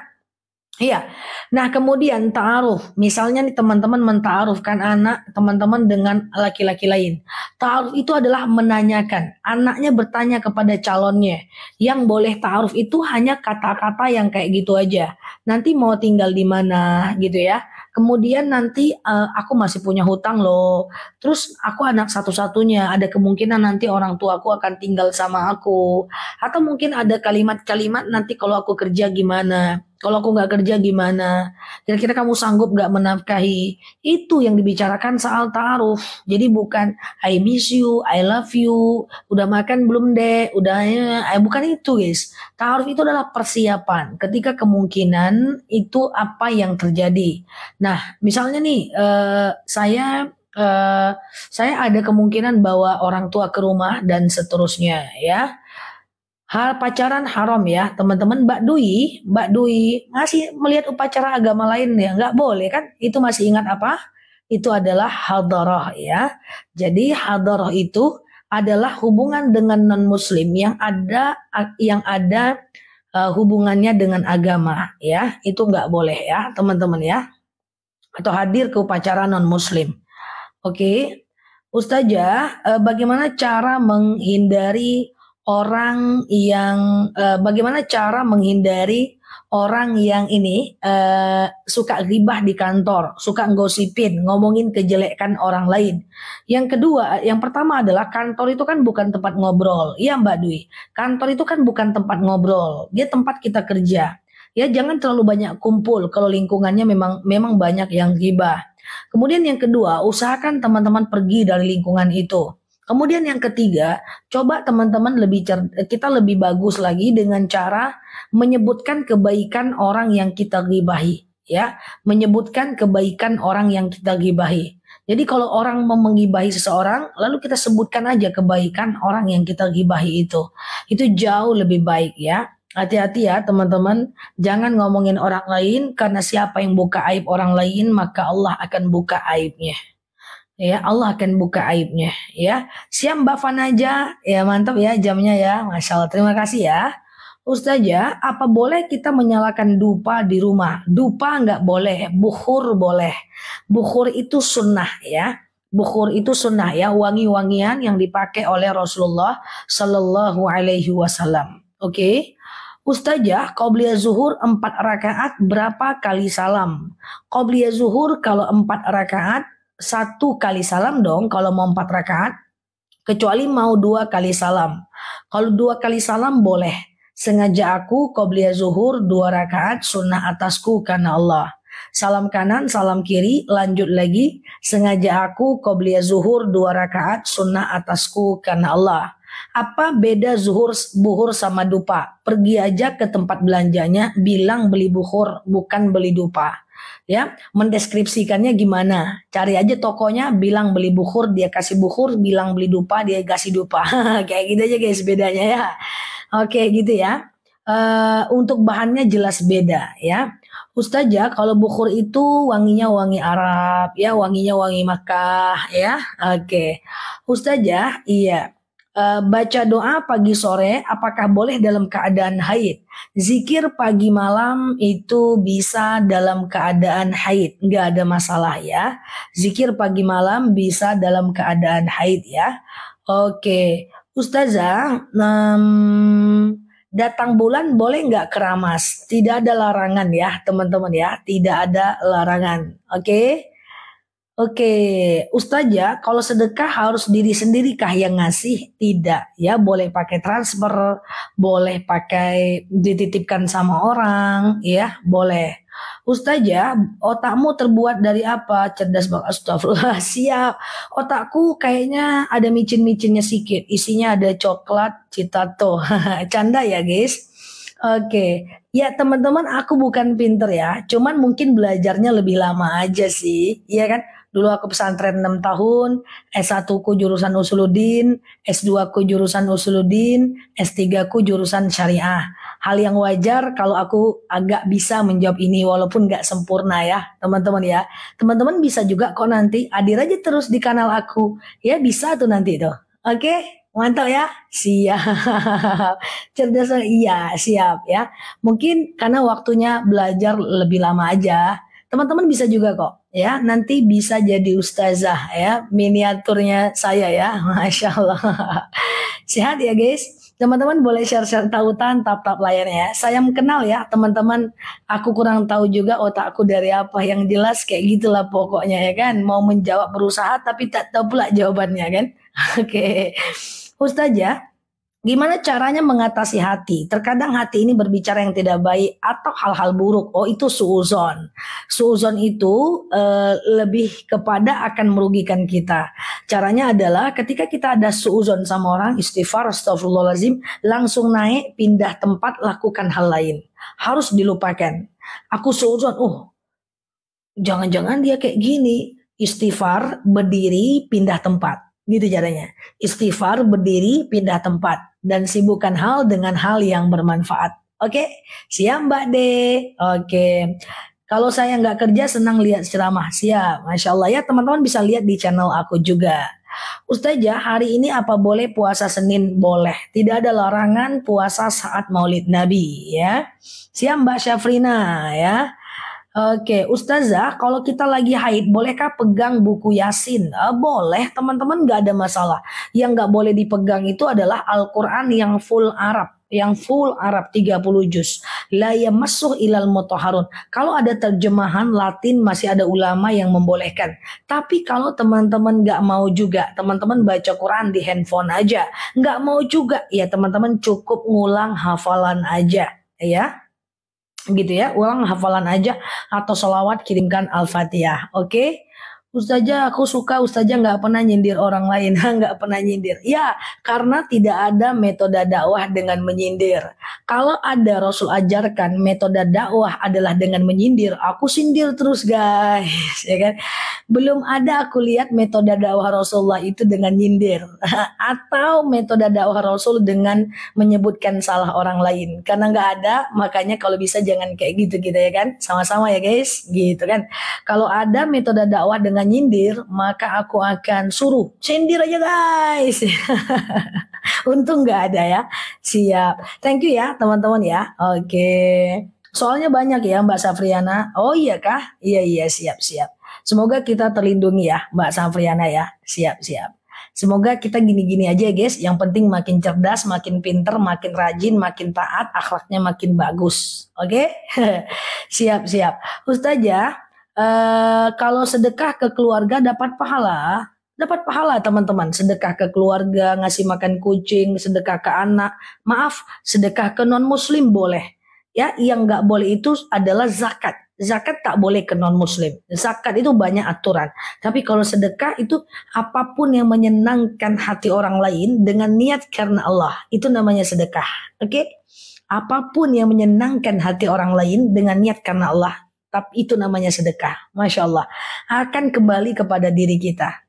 Iya. Nah, kemudian ta'aruf. Misalnya nih teman-teman mentaarufkan anak teman-teman dengan laki-laki lain. Ta'aruf itu adalah menanyakan. Anaknya bertanya kepada calonnya. Yang boleh ta'aruf itu hanya kata-kata yang kayak gitu aja. Nanti mau tinggal di mana gitu ya. Kemudian nanti uh, aku masih punya hutang loh. Terus aku anak satu-satunya. Ada kemungkinan nanti orang tuaku akan tinggal sama aku. Atau mungkin ada kalimat-kalimat nanti kalau aku kerja gimana kalau aku nggak kerja gimana? Kira-kira kamu sanggup nggak menafkahi? Itu yang dibicarakan soal taruh. Jadi bukan I miss you, I love you, udah makan belum deh, Udahnya, eh, bukan itu guys. Taaruf itu adalah persiapan ketika kemungkinan itu apa yang terjadi. Nah, misalnya nih eh, saya eh, saya ada kemungkinan bawa orang tua ke rumah dan seterusnya ya hal pacaran haram ya teman-teman Mbak Dwi Mbak Dwi masih melihat upacara agama lain ya nggak boleh kan itu masih ingat apa itu adalah hadarah ya jadi hadarah itu adalah hubungan dengan non muslim yang ada yang ada uh, hubungannya dengan agama ya itu nggak boleh ya teman-teman ya atau hadir ke upacara non muslim oke okay. Ustazah, eh, bagaimana cara menghindari orang yang uh, bagaimana cara menghindari orang yang ini uh, suka ribah di kantor, suka ngosipin, ngomongin kejelekan orang lain. Yang kedua, yang pertama adalah kantor itu kan bukan tempat ngobrol. Iya Mbak Dwi, kantor itu kan bukan tempat ngobrol. Dia tempat kita kerja. Ya jangan terlalu banyak kumpul kalau lingkungannya memang memang banyak yang ribah. Kemudian yang kedua, usahakan teman-teman pergi dari lingkungan itu Kemudian yang ketiga, coba teman-teman lebih cer kita lebih bagus lagi dengan cara menyebutkan kebaikan orang yang kita gibahi, ya, menyebutkan kebaikan orang yang kita gibahi. Jadi kalau orang mau seseorang, lalu kita sebutkan aja kebaikan orang yang kita gibahi itu. Itu jauh lebih baik ya. Hati-hati ya teman-teman, jangan ngomongin orang lain karena siapa yang buka aib orang lain maka Allah akan buka aibnya ya Allah akan buka aibnya ya siap Mbak Fanaja ya mantap ya jamnya ya Masya Allah terima kasih ya Ustazah, apa boleh kita menyalakan dupa di rumah? Dupa nggak boleh, bukhur boleh. Bukhur itu sunnah ya. Bukhur itu sunnah ya, wangi-wangian yang dipakai oleh Rasulullah Shallallahu Alaihi Wasallam. Oke, okay? Ustazah, Qobliya Zuhur empat rakaat berapa kali salam? Kau Qobliya Zuhur kalau empat rakaat satu kali salam dong kalau mau empat rakaat kecuali mau dua kali salam. Kalau dua kali salam boleh. Sengaja aku qobliya zuhur dua rakaat sunnah atasku karena Allah. Salam kanan, salam kiri, lanjut lagi. Sengaja aku qobliya zuhur dua rakaat sunnah atasku karena Allah. Apa beda zuhur buhur sama dupa? Pergi aja ke tempat belanjanya, bilang beli buhur, bukan beli dupa ya mendeskripsikannya gimana cari aja tokonya bilang beli bukur, dia kasih bukur. bilang beli dupa dia kasih dupa kayak gitu aja guys bedanya ya oke gitu ya uh, untuk bahannya jelas beda ya Ustazah kalau bukur itu wanginya wangi Arab ya wanginya wangi Makkah ya oke Ustazah iya Eh, baca doa pagi sore apakah boleh dalam keadaan haid? Zikir pagi malam itu bisa dalam keadaan haid, nggak ada masalah ya. Zikir pagi malam bisa dalam keadaan haid ya. Oke, Ustazah, um, datang bulan boleh nggak keramas? Tidak ada larangan ya teman-teman ya, tidak ada larangan. Oke. Oke, Ustazah, kalau sedekah harus diri sendiri kah yang ngasih? Tidak, ya boleh pakai transfer, boleh pakai dititipkan sama orang, ya boleh. Ustazah, otakmu terbuat dari apa? Cerdas banget, Astagfirullah, siap. Otakku kayaknya ada micin-micinnya sedikit, isinya ada coklat, citato. Canda ya guys. Oke, ya teman-teman aku bukan pinter ya, cuman mungkin belajarnya lebih lama aja sih, ya kan? Dulu aku pesantren 6 tahun, S1 ku jurusan usuluddin, S2 ku jurusan usuluddin, S3 ku jurusan syariah. Hal yang wajar kalau aku agak bisa menjawab ini walaupun gak sempurna ya teman-teman ya. Teman-teman bisa juga kok nanti hadir aja terus di kanal aku. Ya bisa tuh nanti tuh. Oke? Mantap ya? Siap. Cerdas iya, siap ya. Mungkin karena waktunya belajar lebih lama aja teman-teman bisa juga kok ya nanti bisa jadi ustazah ya miniaturnya saya ya masya allah sehat ya guys teman-teman boleh share-share tautan tap-tap layarnya ya. saya kenal ya teman-teman aku kurang tahu juga otakku dari apa yang jelas kayak gitulah pokoknya ya kan mau menjawab berusaha tapi tak tahu pula jawabannya kan oke okay. ustazah Gimana caranya mengatasi hati? Terkadang hati ini berbicara yang tidak baik atau hal-hal buruk. Oh itu suuzon. Suuzon itu e, lebih kepada akan merugikan kita. Caranya adalah ketika kita ada suuzon sama orang, istighfar, astagfirullahaladzim, langsung naik, pindah tempat, lakukan hal lain. Harus dilupakan. Aku suuzon, oh jangan-jangan dia kayak gini. Istighfar, berdiri, pindah tempat. Gitu caranya. Istighfar, berdiri, pindah tempat dan sibukkan hal dengan hal yang bermanfaat. Oke, okay? siap Mbak De? Oke, okay. kalau saya nggak kerja senang lihat ceramah. Siap, masya Allah ya teman-teman bisa lihat di channel aku juga. Ustazah, hari ini apa boleh puasa Senin? Boleh. Tidak ada larangan puasa saat Maulid Nabi, ya. Siap Mbak Syafrina, ya. Oke, Ustazah, kalau kita lagi haid, bolehkah pegang buku Yasin? Eh, boleh, teman-teman nggak ada masalah. Yang nggak boleh dipegang itu adalah Al-Quran yang full Arab yang full Arab 30 juz. Laya masuk ilal motoharun. Kalau ada terjemahan Latin masih ada ulama yang membolehkan. Tapi kalau teman-teman nggak mau juga, teman-teman baca Quran di handphone aja. Nggak mau juga, ya teman-teman cukup ngulang hafalan aja, ya gitu ya ulang hafalan aja atau sholawat kirimkan al-fatihah oke okay? Ustazah aku suka Ustazah nggak pernah nyindir orang lain nggak pernah nyindir ya karena tidak ada metode dakwah dengan menyindir kalau ada Rasul ajarkan metode dakwah adalah dengan menyindir aku sindir terus guys ya kan belum ada aku lihat metode dakwah Rasulullah itu dengan nyindir atau metode dakwah Rasul dengan menyebutkan salah orang lain karena nggak ada makanya kalau bisa jangan kayak gitu gitu ya kan sama-sama ya guys gitu kan kalau ada metode dakwah dengan nyindir, maka aku akan suruh sindir aja guys. Untung nggak ada ya. Siap. Thank you ya teman-teman ya. Oke. Okay. Soalnya banyak ya Mbak Safriana. Oh iya kah? Iya iya siap siap. Semoga kita terlindungi ya Mbak Safriana ya. Siap siap. Semoga kita gini-gini aja guys. Yang penting makin cerdas, makin pinter, makin rajin, makin taat, akhlaknya makin bagus. Oke? Okay? siap siap. Ustazah, Eh, kalau sedekah ke keluarga dapat pahala, dapat pahala teman-teman. Sedekah ke keluarga, ngasih makan kucing, sedekah ke anak, maaf, sedekah ke non muslim boleh. Ya, yang nggak boleh itu adalah zakat. Zakat tak boleh ke non muslim. Zakat itu banyak aturan. Tapi kalau sedekah itu apapun yang menyenangkan hati orang lain dengan niat karena Allah, itu namanya sedekah. Oke? Okay? Apapun yang menyenangkan hati orang lain dengan niat karena Allah tapi itu namanya sedekah. Masya Allah. Akan kembali kepada diri kita.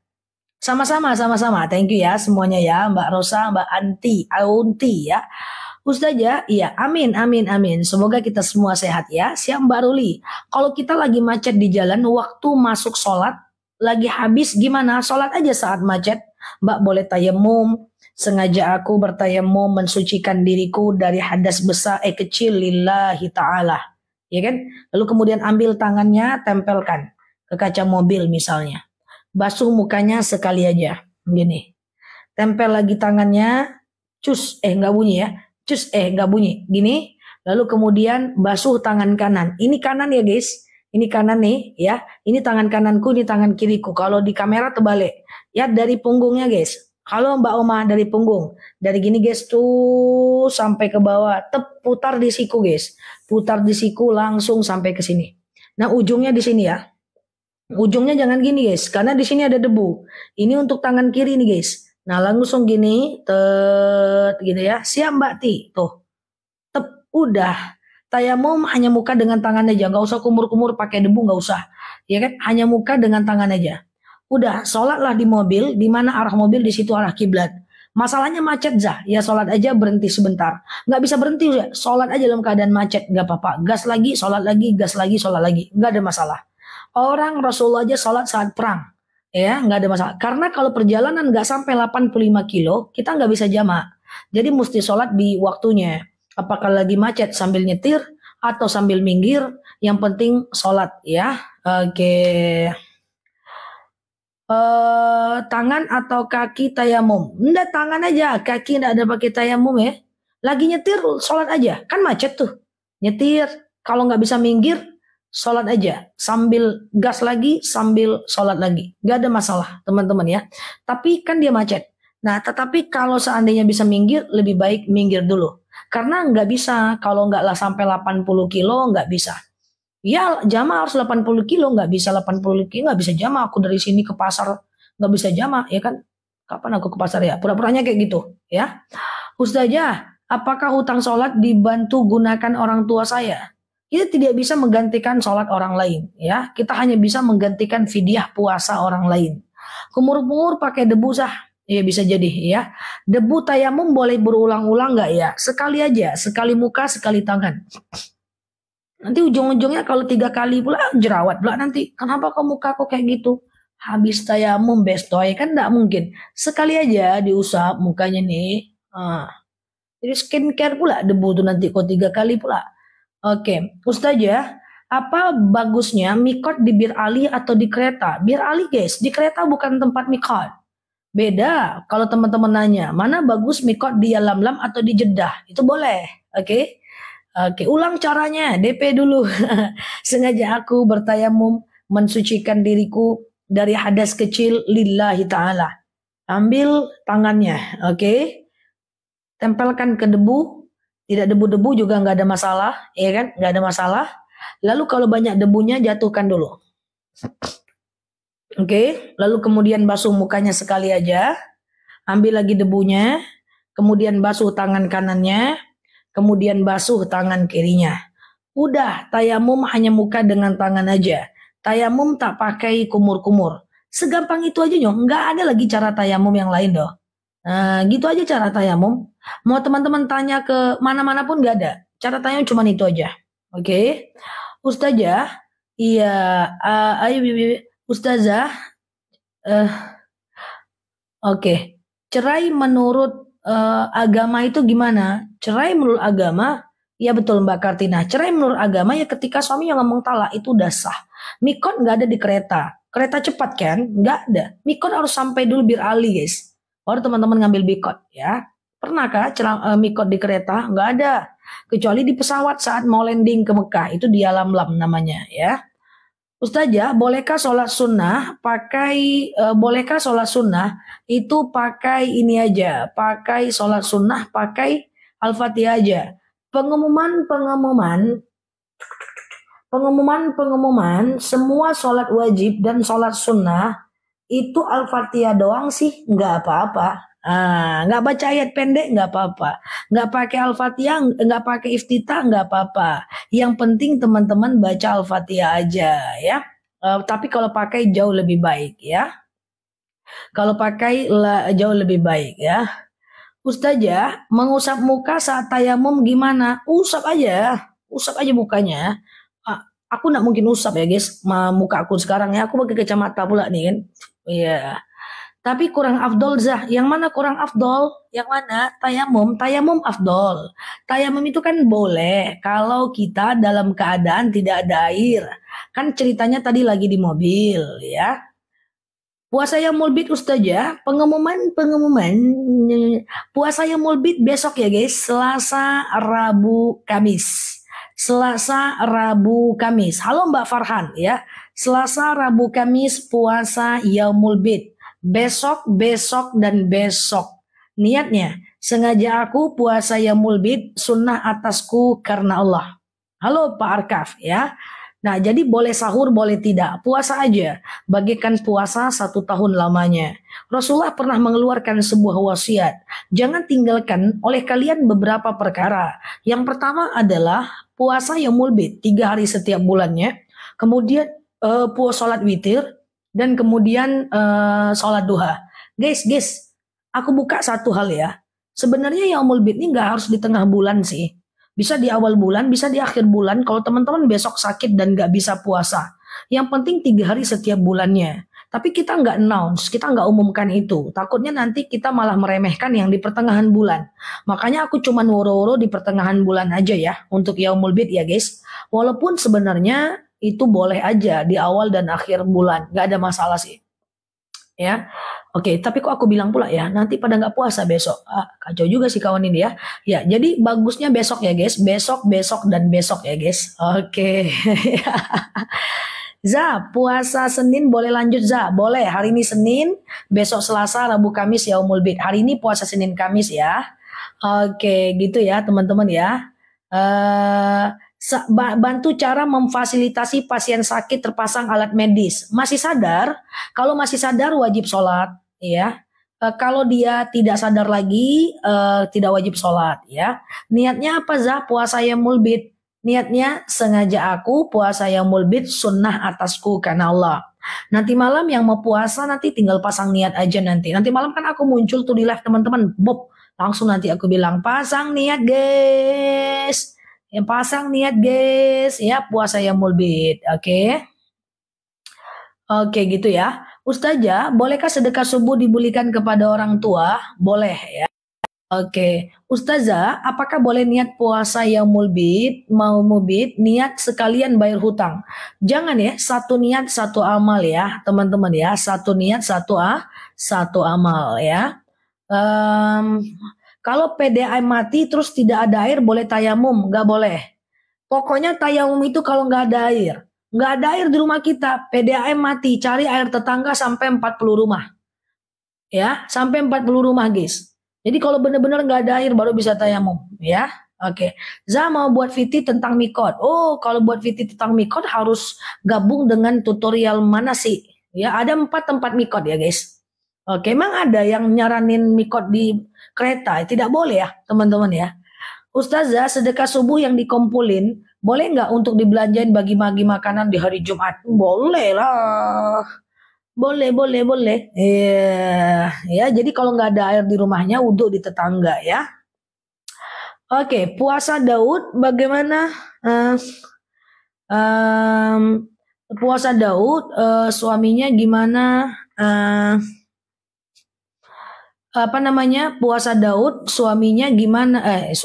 Sama-sama, sama-sama. Thank you ya semuanya ya. Mbak Rosa, Mbak Anti, Aunti ya. Ustazah, ya, iya, amin, amin, amin. Semoga kita semua sehat ya. Siang Mbak Ruli, kalau kita lagi macet di jalan, waktu masuk sholat, lagi habis gimana? Sholat aja saat macet. Mbak boleh tayamum, sengaja aku bertayamum mensucikan diriku dari hadas besar eh kecil lillahi ta'ala ya kan? Lalu kemudian ambil tangannya, tempelkan ke kaca mobil misalnya. Basuh mukanya sekali aja, begini. Tempel lagi tangannya, cus, eh nggak bunyi ya, cus, eh nggak bunyi, gini. Lalu kemudian basuh tangan kanan. Ini kanan ya guys, ini kanan nih ya. Ini tangan kananku, ini tangan kiriku. Kalau di kamera terbalik. Ya dari punggungnya guys. Kalau Mbak Oma dari punggung, dari gini guys tuh sampai ke bawah, tep putar di siku guys. Putar di siku langsung sampai ke sini. Nah, ujungnya di sini ya. Ujungnya jangan gini guys, karena di sini ada debu. Ini untuk tangan kiri nih guys. Nah, langsung gini, tet gini gitu ya. Siap Mbak Ti. Tuh. Tep udah. Tayamum hanya muka dengan tangan aja, nggak usah kumur-kumur pakai debu nggak usah. Ya kan? Hanya muka dengan tangan aja udah sholatlah di mobil, di mana arah mobil di situ arah kiblat. Masalahnya macet zah, ya sholat aja berhenti sebentar. Nggak bisa berhenti ya, sholat aja dalam keadaan macet, nggak apa-apa. Gas lagi, sholat lagi, gas lagi, sholat lagi, nggak ada masalah. Orang Rasulullah aja sholat saat perang, ya nggak ada masalah. Karena kalau perjalanan nggak sampai 85 kilo, kita nggak bisa jamak. Jadi mesti sholat di waktunya. Apakah lagi macet sambil nyetir atau sambil minggir? Yang penting sholat ya. Oke. Okay uh, tangan atau kaki tayamum? Enggak tangan aja, kaki enggak ada pakai tayamum ya. Lagi nyetir sholat aja, kan macet tuh. Nyetir, kalau nggak bisa minggir, sholat aja. Sambil gas lagi, sambil sholat lagi. Nggak ada masalah teman-teman ya. Tapi kan dia macet. Nah tetapi kalau seandainya bisa minggir, lebih baik minggir dulu. Karena nggak bisa, kalau nggak lah sampai 80 kilo nggak bisa. Ya jamaah harus 80 kilo, nggak bisa 80 kilo, nggak bisa jamaah. Aku dari sini ke pasar nggak bisa jamaah, ya kan? Kapan aku ke pasar ya? Pura-puranya kayak gitu, ya. Ustazah, apakah hutang sholat dibantu gunakan orang tua saya? Kita tidak bisa menggantikan sholat orang lain, ya. Kita hanya bisa menggantikan fidyah puasa orang lain. Kumur-kumur pakai debu sah, Ya bisa jadi ya. Debu tayamum boleh berulang-ulang nggak ya? Sekali aja, sekali muka, sekali tangan. Nanti ujung-ujungnya kalau tiga kali pula ah, jerawat pula nanti. Kenapa kamu muka kok kayak gitu? Habis saya membestoy kan tidak mungkin. Sekali aja diusap mukanya nih. Ah. Jadi skincare pula debu tuh nanti kok tiga kali pula. Oke, okay. Ustazah, ya, apa bagusnya mikot di bir ali atau di kereta? Bir ali guys, di kereta bukan tempat mikot. Beda kalau teman-teman nanya, mana bagus mikot di alam Yalamlam atau di jedah Itu boleh, oke? Okay? Oke, ulang caranya, DP dulu. Sengaja aku bertayamum mensucikan diriku dari hadas kecil lillahi ta'ala. Ambil tangannya, oke. Tempelkan ke debu, tidak debu-debu juga nggak ada masalah, ya kan? Nggak ada masalah. Lalu kalau banyak debunya jatuhkan dulu. Oke, lalu kemudian basuh mukanya sekali aja. Ambil lagi debunya, kemudian basuh tangan kanannya, kemudian basuh tangan kirinya. Udah, tayamum hanya muka dengan tangan aja. Tayamum tak pakai kumur-kumur. Segampang itu aja nyong. nggak ada lagi cara tayamum yang lain doh. Nah, gitu aja cara tayamum. Mau teman-teman tanya ke mana-mana pun nggak ada. Cara tayamum cuma itu aja. Oke, okay? Ustazah, iya, uh, ayo, Ustazah, uh, oke, okay. cerai menurut uh, agama itu gimana? Cerai menurut agama, ya betul Mbak Kartina. Cerai menurut agama ya ketika suami yang ngomong talak itu udah sah. Mikot nggak ada di kereta. Kereta cepat kan? Nggak ada. Mikot harus sampai dulu bir ali guys. Baru teman-teman ngambil mikot ya. Pernah kah uh, mikot di kereta? Nggak ada. Kecuali di pesawat saat mau landing ke Mekah. Itu di alam lam namanya ya. Ustazah, bolehkah sholat sunnah pakai uh, bolehkah sholat sunnah itu pakai ini aja, pakai sholat sunnah pakai al-fatihah aja. Pengumuman pengumuman pengumuman pengumuman semua sholat wajib dan sholat sunnah itu al-fatihah doang sih nggak apa-apa. Ah, nggak baca ayat pendek nggak apa-apa, nggak pakai al-fatihah, nggak pakai iftitah nggak apa-apa. Yang penting teman-teman baca al-fatihah aja ya. Uh, tapi kalau pakai jauh lebih baik ya. Kalau pakai la, jauh lebih baik ya. Ustazah, mengusap muka saat tayamum gimana? Usap aja, usap aja mukanya. Uh, aku nggak mungkin usap ya guys, muka aku sekarang ya. Aku pakai kacamata pula nih kan. Iya. Yeah tapi kurang afdol Zah. Yang mana kurang afdol? Yang mana? Tayamum. Tayamum afdol. Tayamum itu kan boleh kalau kita dalam keadaan tidak ada air. Kan ceritanya tadi lagi di mobil ya. Puasa yang mulbit ustazah, ya. pengumuman pengumuman puasa yang mulbit besok ya guys, Selasa, Rabu, Kamis. Selasa, Rabu, Kamis. Halo Mbak Farhan ya. Selasa, Rabu, Kamis puasa Yaumul Bid besok, besok, dan besok. Niatnya, sengaja aku puasa yang mulbit, sunnah atasku karena Allah. Halo Pak Arkaf ya. Nah jadi boleh sahur boleh tidak puasa aja bagikan puasa satu tahun lamanya. Rasulullah pernah mengeluarkan sebuah wasiat jangan tinggalkan oleh kalian beberapa perkara. Yang pertama adalah puasa yang mulbit tiga hari setiap bulannya. Kemudian eh, puasa salat witir dan kemudian uh, sholat duha. Guys, guys, aku buka satu hal ya. Sebenarnya yaumul bid ini nggak harus di tengah bulan sih. Bisa di awal bulan, bisa di akhir bulan. Kalau teman-teman besok sakit dan nggak bisa puasa, yang penting tiga hari setiap bulannya. Tapi kita nggak announce, kita nggak umumkan itu. Takutnya nanti kita malah meremehkan yang di pertengahan bulan. Makanya aku cuman woro-woro di pertengahan bulan aja ya untuk Yaumul Bid ya guys. Walaupun sebenarnya itu boleh aja di awal dan akhir bulan, nggak ada masalah sih. Ya, oke. Okay, tapi kok aku bilang pula ya, nanti pada nggak puasa besok. Ah, kacau juga sih kawan ini ya. Ya, jadi bagusnya besok ya guys, besok, besok dan besok ya guys. Oke. Okay. Za, puasa Senin boleh lanjut Za? Boleh, hari ini Senin, besok Selasa, Rabu, Kamis, ya umul Bid. Hari ini puasa Senin, Kamis ya. Oke, okay, gitu ya teman-teman ya. Eh... Uh, bantu cara memfasilitasi pasien sakit terpasang alat medis. Masih sadar? Kalau masih sadar wajib sholat, ya. E, kalau dia tidak sadar lagi, e, tidak wajib sholat, ya. Niatnya apa Zah? Puasa yang mulbit. Niatnya sengaja aku puasa yang mulbit sunnah atasku karena Allah. Nanti malam yang mau puasa nanti tinggal pasang niat aja nanti. Nanti malam kan aku muncul tuh di live teman-teman. Bob, langsung nanti aku bilang pasang niat guys yang pasang niat guys, ya puasa yang mulbit, oke? Okay? Oke okay, gitu ya. Ustazah, bolehkah sedekah subuh dibulikan kepada orang tua? Boleh ya. Oke, okay. Ustazah, apakah boleh niat puasa yang mulbit, mau mubit, niat sekalian bayar hutang? Jangan ya, satu niat satu amal ya, teman-teman ya, satu niat satu ah, satu amal ya. Um, kalau PDAM mati terus tidak ada air boleh tayamum, nggak boleh. Pokoknya tayamum itu kalau nggak ada air. Nggak ada air di rumah kita, PDAM mati, cari air tetangga sampai 40 rumah. Ya, sampai 40 rumah guys. Jadi kalau benar-benar nggak ada air baru bisa tayamum, ya. Oke, okay. Za mau buat fiti tentang mikot. Oh, kalau buat fiti tentang mikot harus gabung dengan tutorial mana sih? Ya, ada empat tempat mikot ya guys. Oke, okay. emang ada yang nyaranin mikot di kereta. Tidak boleh ya teman-teman ya. Ustazah sedekah subuh yang dikumpulin boleh nggak untuk dibelanjain bagi-bagi makanan di hari Jumat? Boleh lah. Boleh, boleh, boleh. Iya, yeah. ya. Jadi kalau nggak ada air di rumahnya, wudhu di tetangga ya. Oke, okay, puasa Daud bagaimana? Uh, um, puasa Daud uh, suaminya gimana? Uh, apa namanya puasa Daud suaminya gimana eh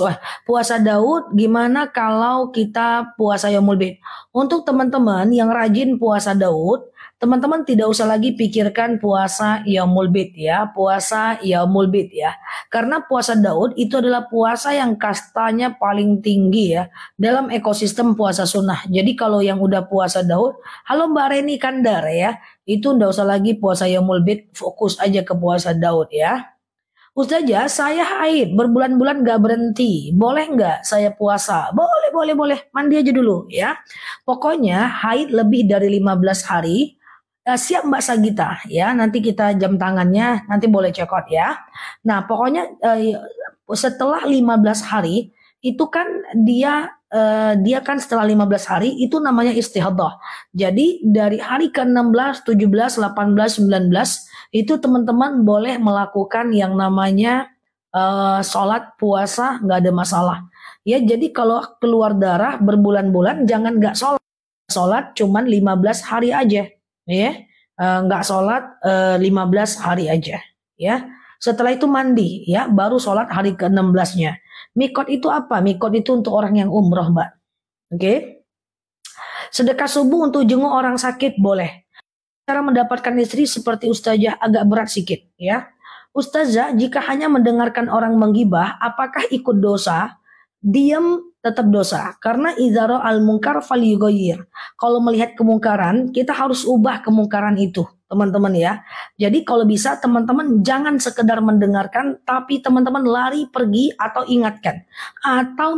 puasa Daud gimana kalau kita puasa Yomul Bid. Untuk teman-teman yang rajin puasa Daud teman-teman tidak usah lagi pikirkan puasa Yaumul Bid ya, puasa Yaumul Bid ya. Karena puasa Daud itu adalah puasa yang kastanya paling tinggi ya dalam ekosistem puasa sunnah. Jadi kalau yang udah puasa Daud, halo Mbak Reni Kandar ya, itu tidak usah lagi puasa Yaumul Bid, fokus aja ke puasa Daud ya. Ustazah, saya haid berbulan-bulan gak berhenti. Boleh nggak saya puasa? Boleh, boleh, boleh. Mandi aja dulu ya. Pokoknya haid lebih dari 15 hari Uh, siap Mbak Sagita ya nanti kita jam tangannya nanti boleh check out ya. Nah pokoknya uh, setelah 15 hari itu kan dia uh, dia kan setelah 15 hari itu namanya istihadah. Jadi dari hari ke-16, 17, 18, 19 itu teman-teman boleh melakukan yang namanya uh, sholat puasa nggak ada masalah. Ya jadi kalau keluar darah berbulan-bulan jangan nggak sholat. Sholat cuman 15 hari aja ya eh, nggak sholat 15 eh, hari aja ya setelah itu mandi ya baru sholat hari ke-16-nya mikot itu apa mikot itu untuk orang yang umroh mbak oke okay? sedekah subuh untuk jenguk orang sakit boleh cara mendapatkan istri seperti ustazah agak berat sedikit ya ustazah jika hanya mendengarkan orang menggibah apakah ikut dosa diam tetap dosa karena izaro al mungkar fal Kalau melihat kemungkaran, kita harus ubah kemungkaran itu, teman-teman ya. Jadi kalau bisa teman-teman jangan sekedar mendengarkan tapi teman-teman lari pergi atau ingatkan atau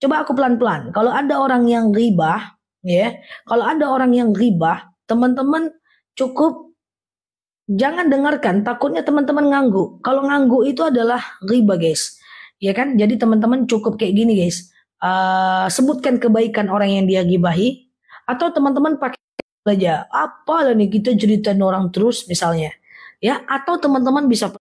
coba aku pelan-pelan. Kalau ada orang yang riba ya. Kalau ada orang yang riba teman-teman cukup jangan dengarkan, takutnya teman-teman nganggu. Kalau nganggu itu adalah riba, guys ya kan? Jadi teman-teman cukup kayak gini guys uh, sebutkan kebaikan orang yang dia gibahi atau teman-teman pakai saja apa lah nih kita ceritain orang terus misalnya ya atau teman-teman bisa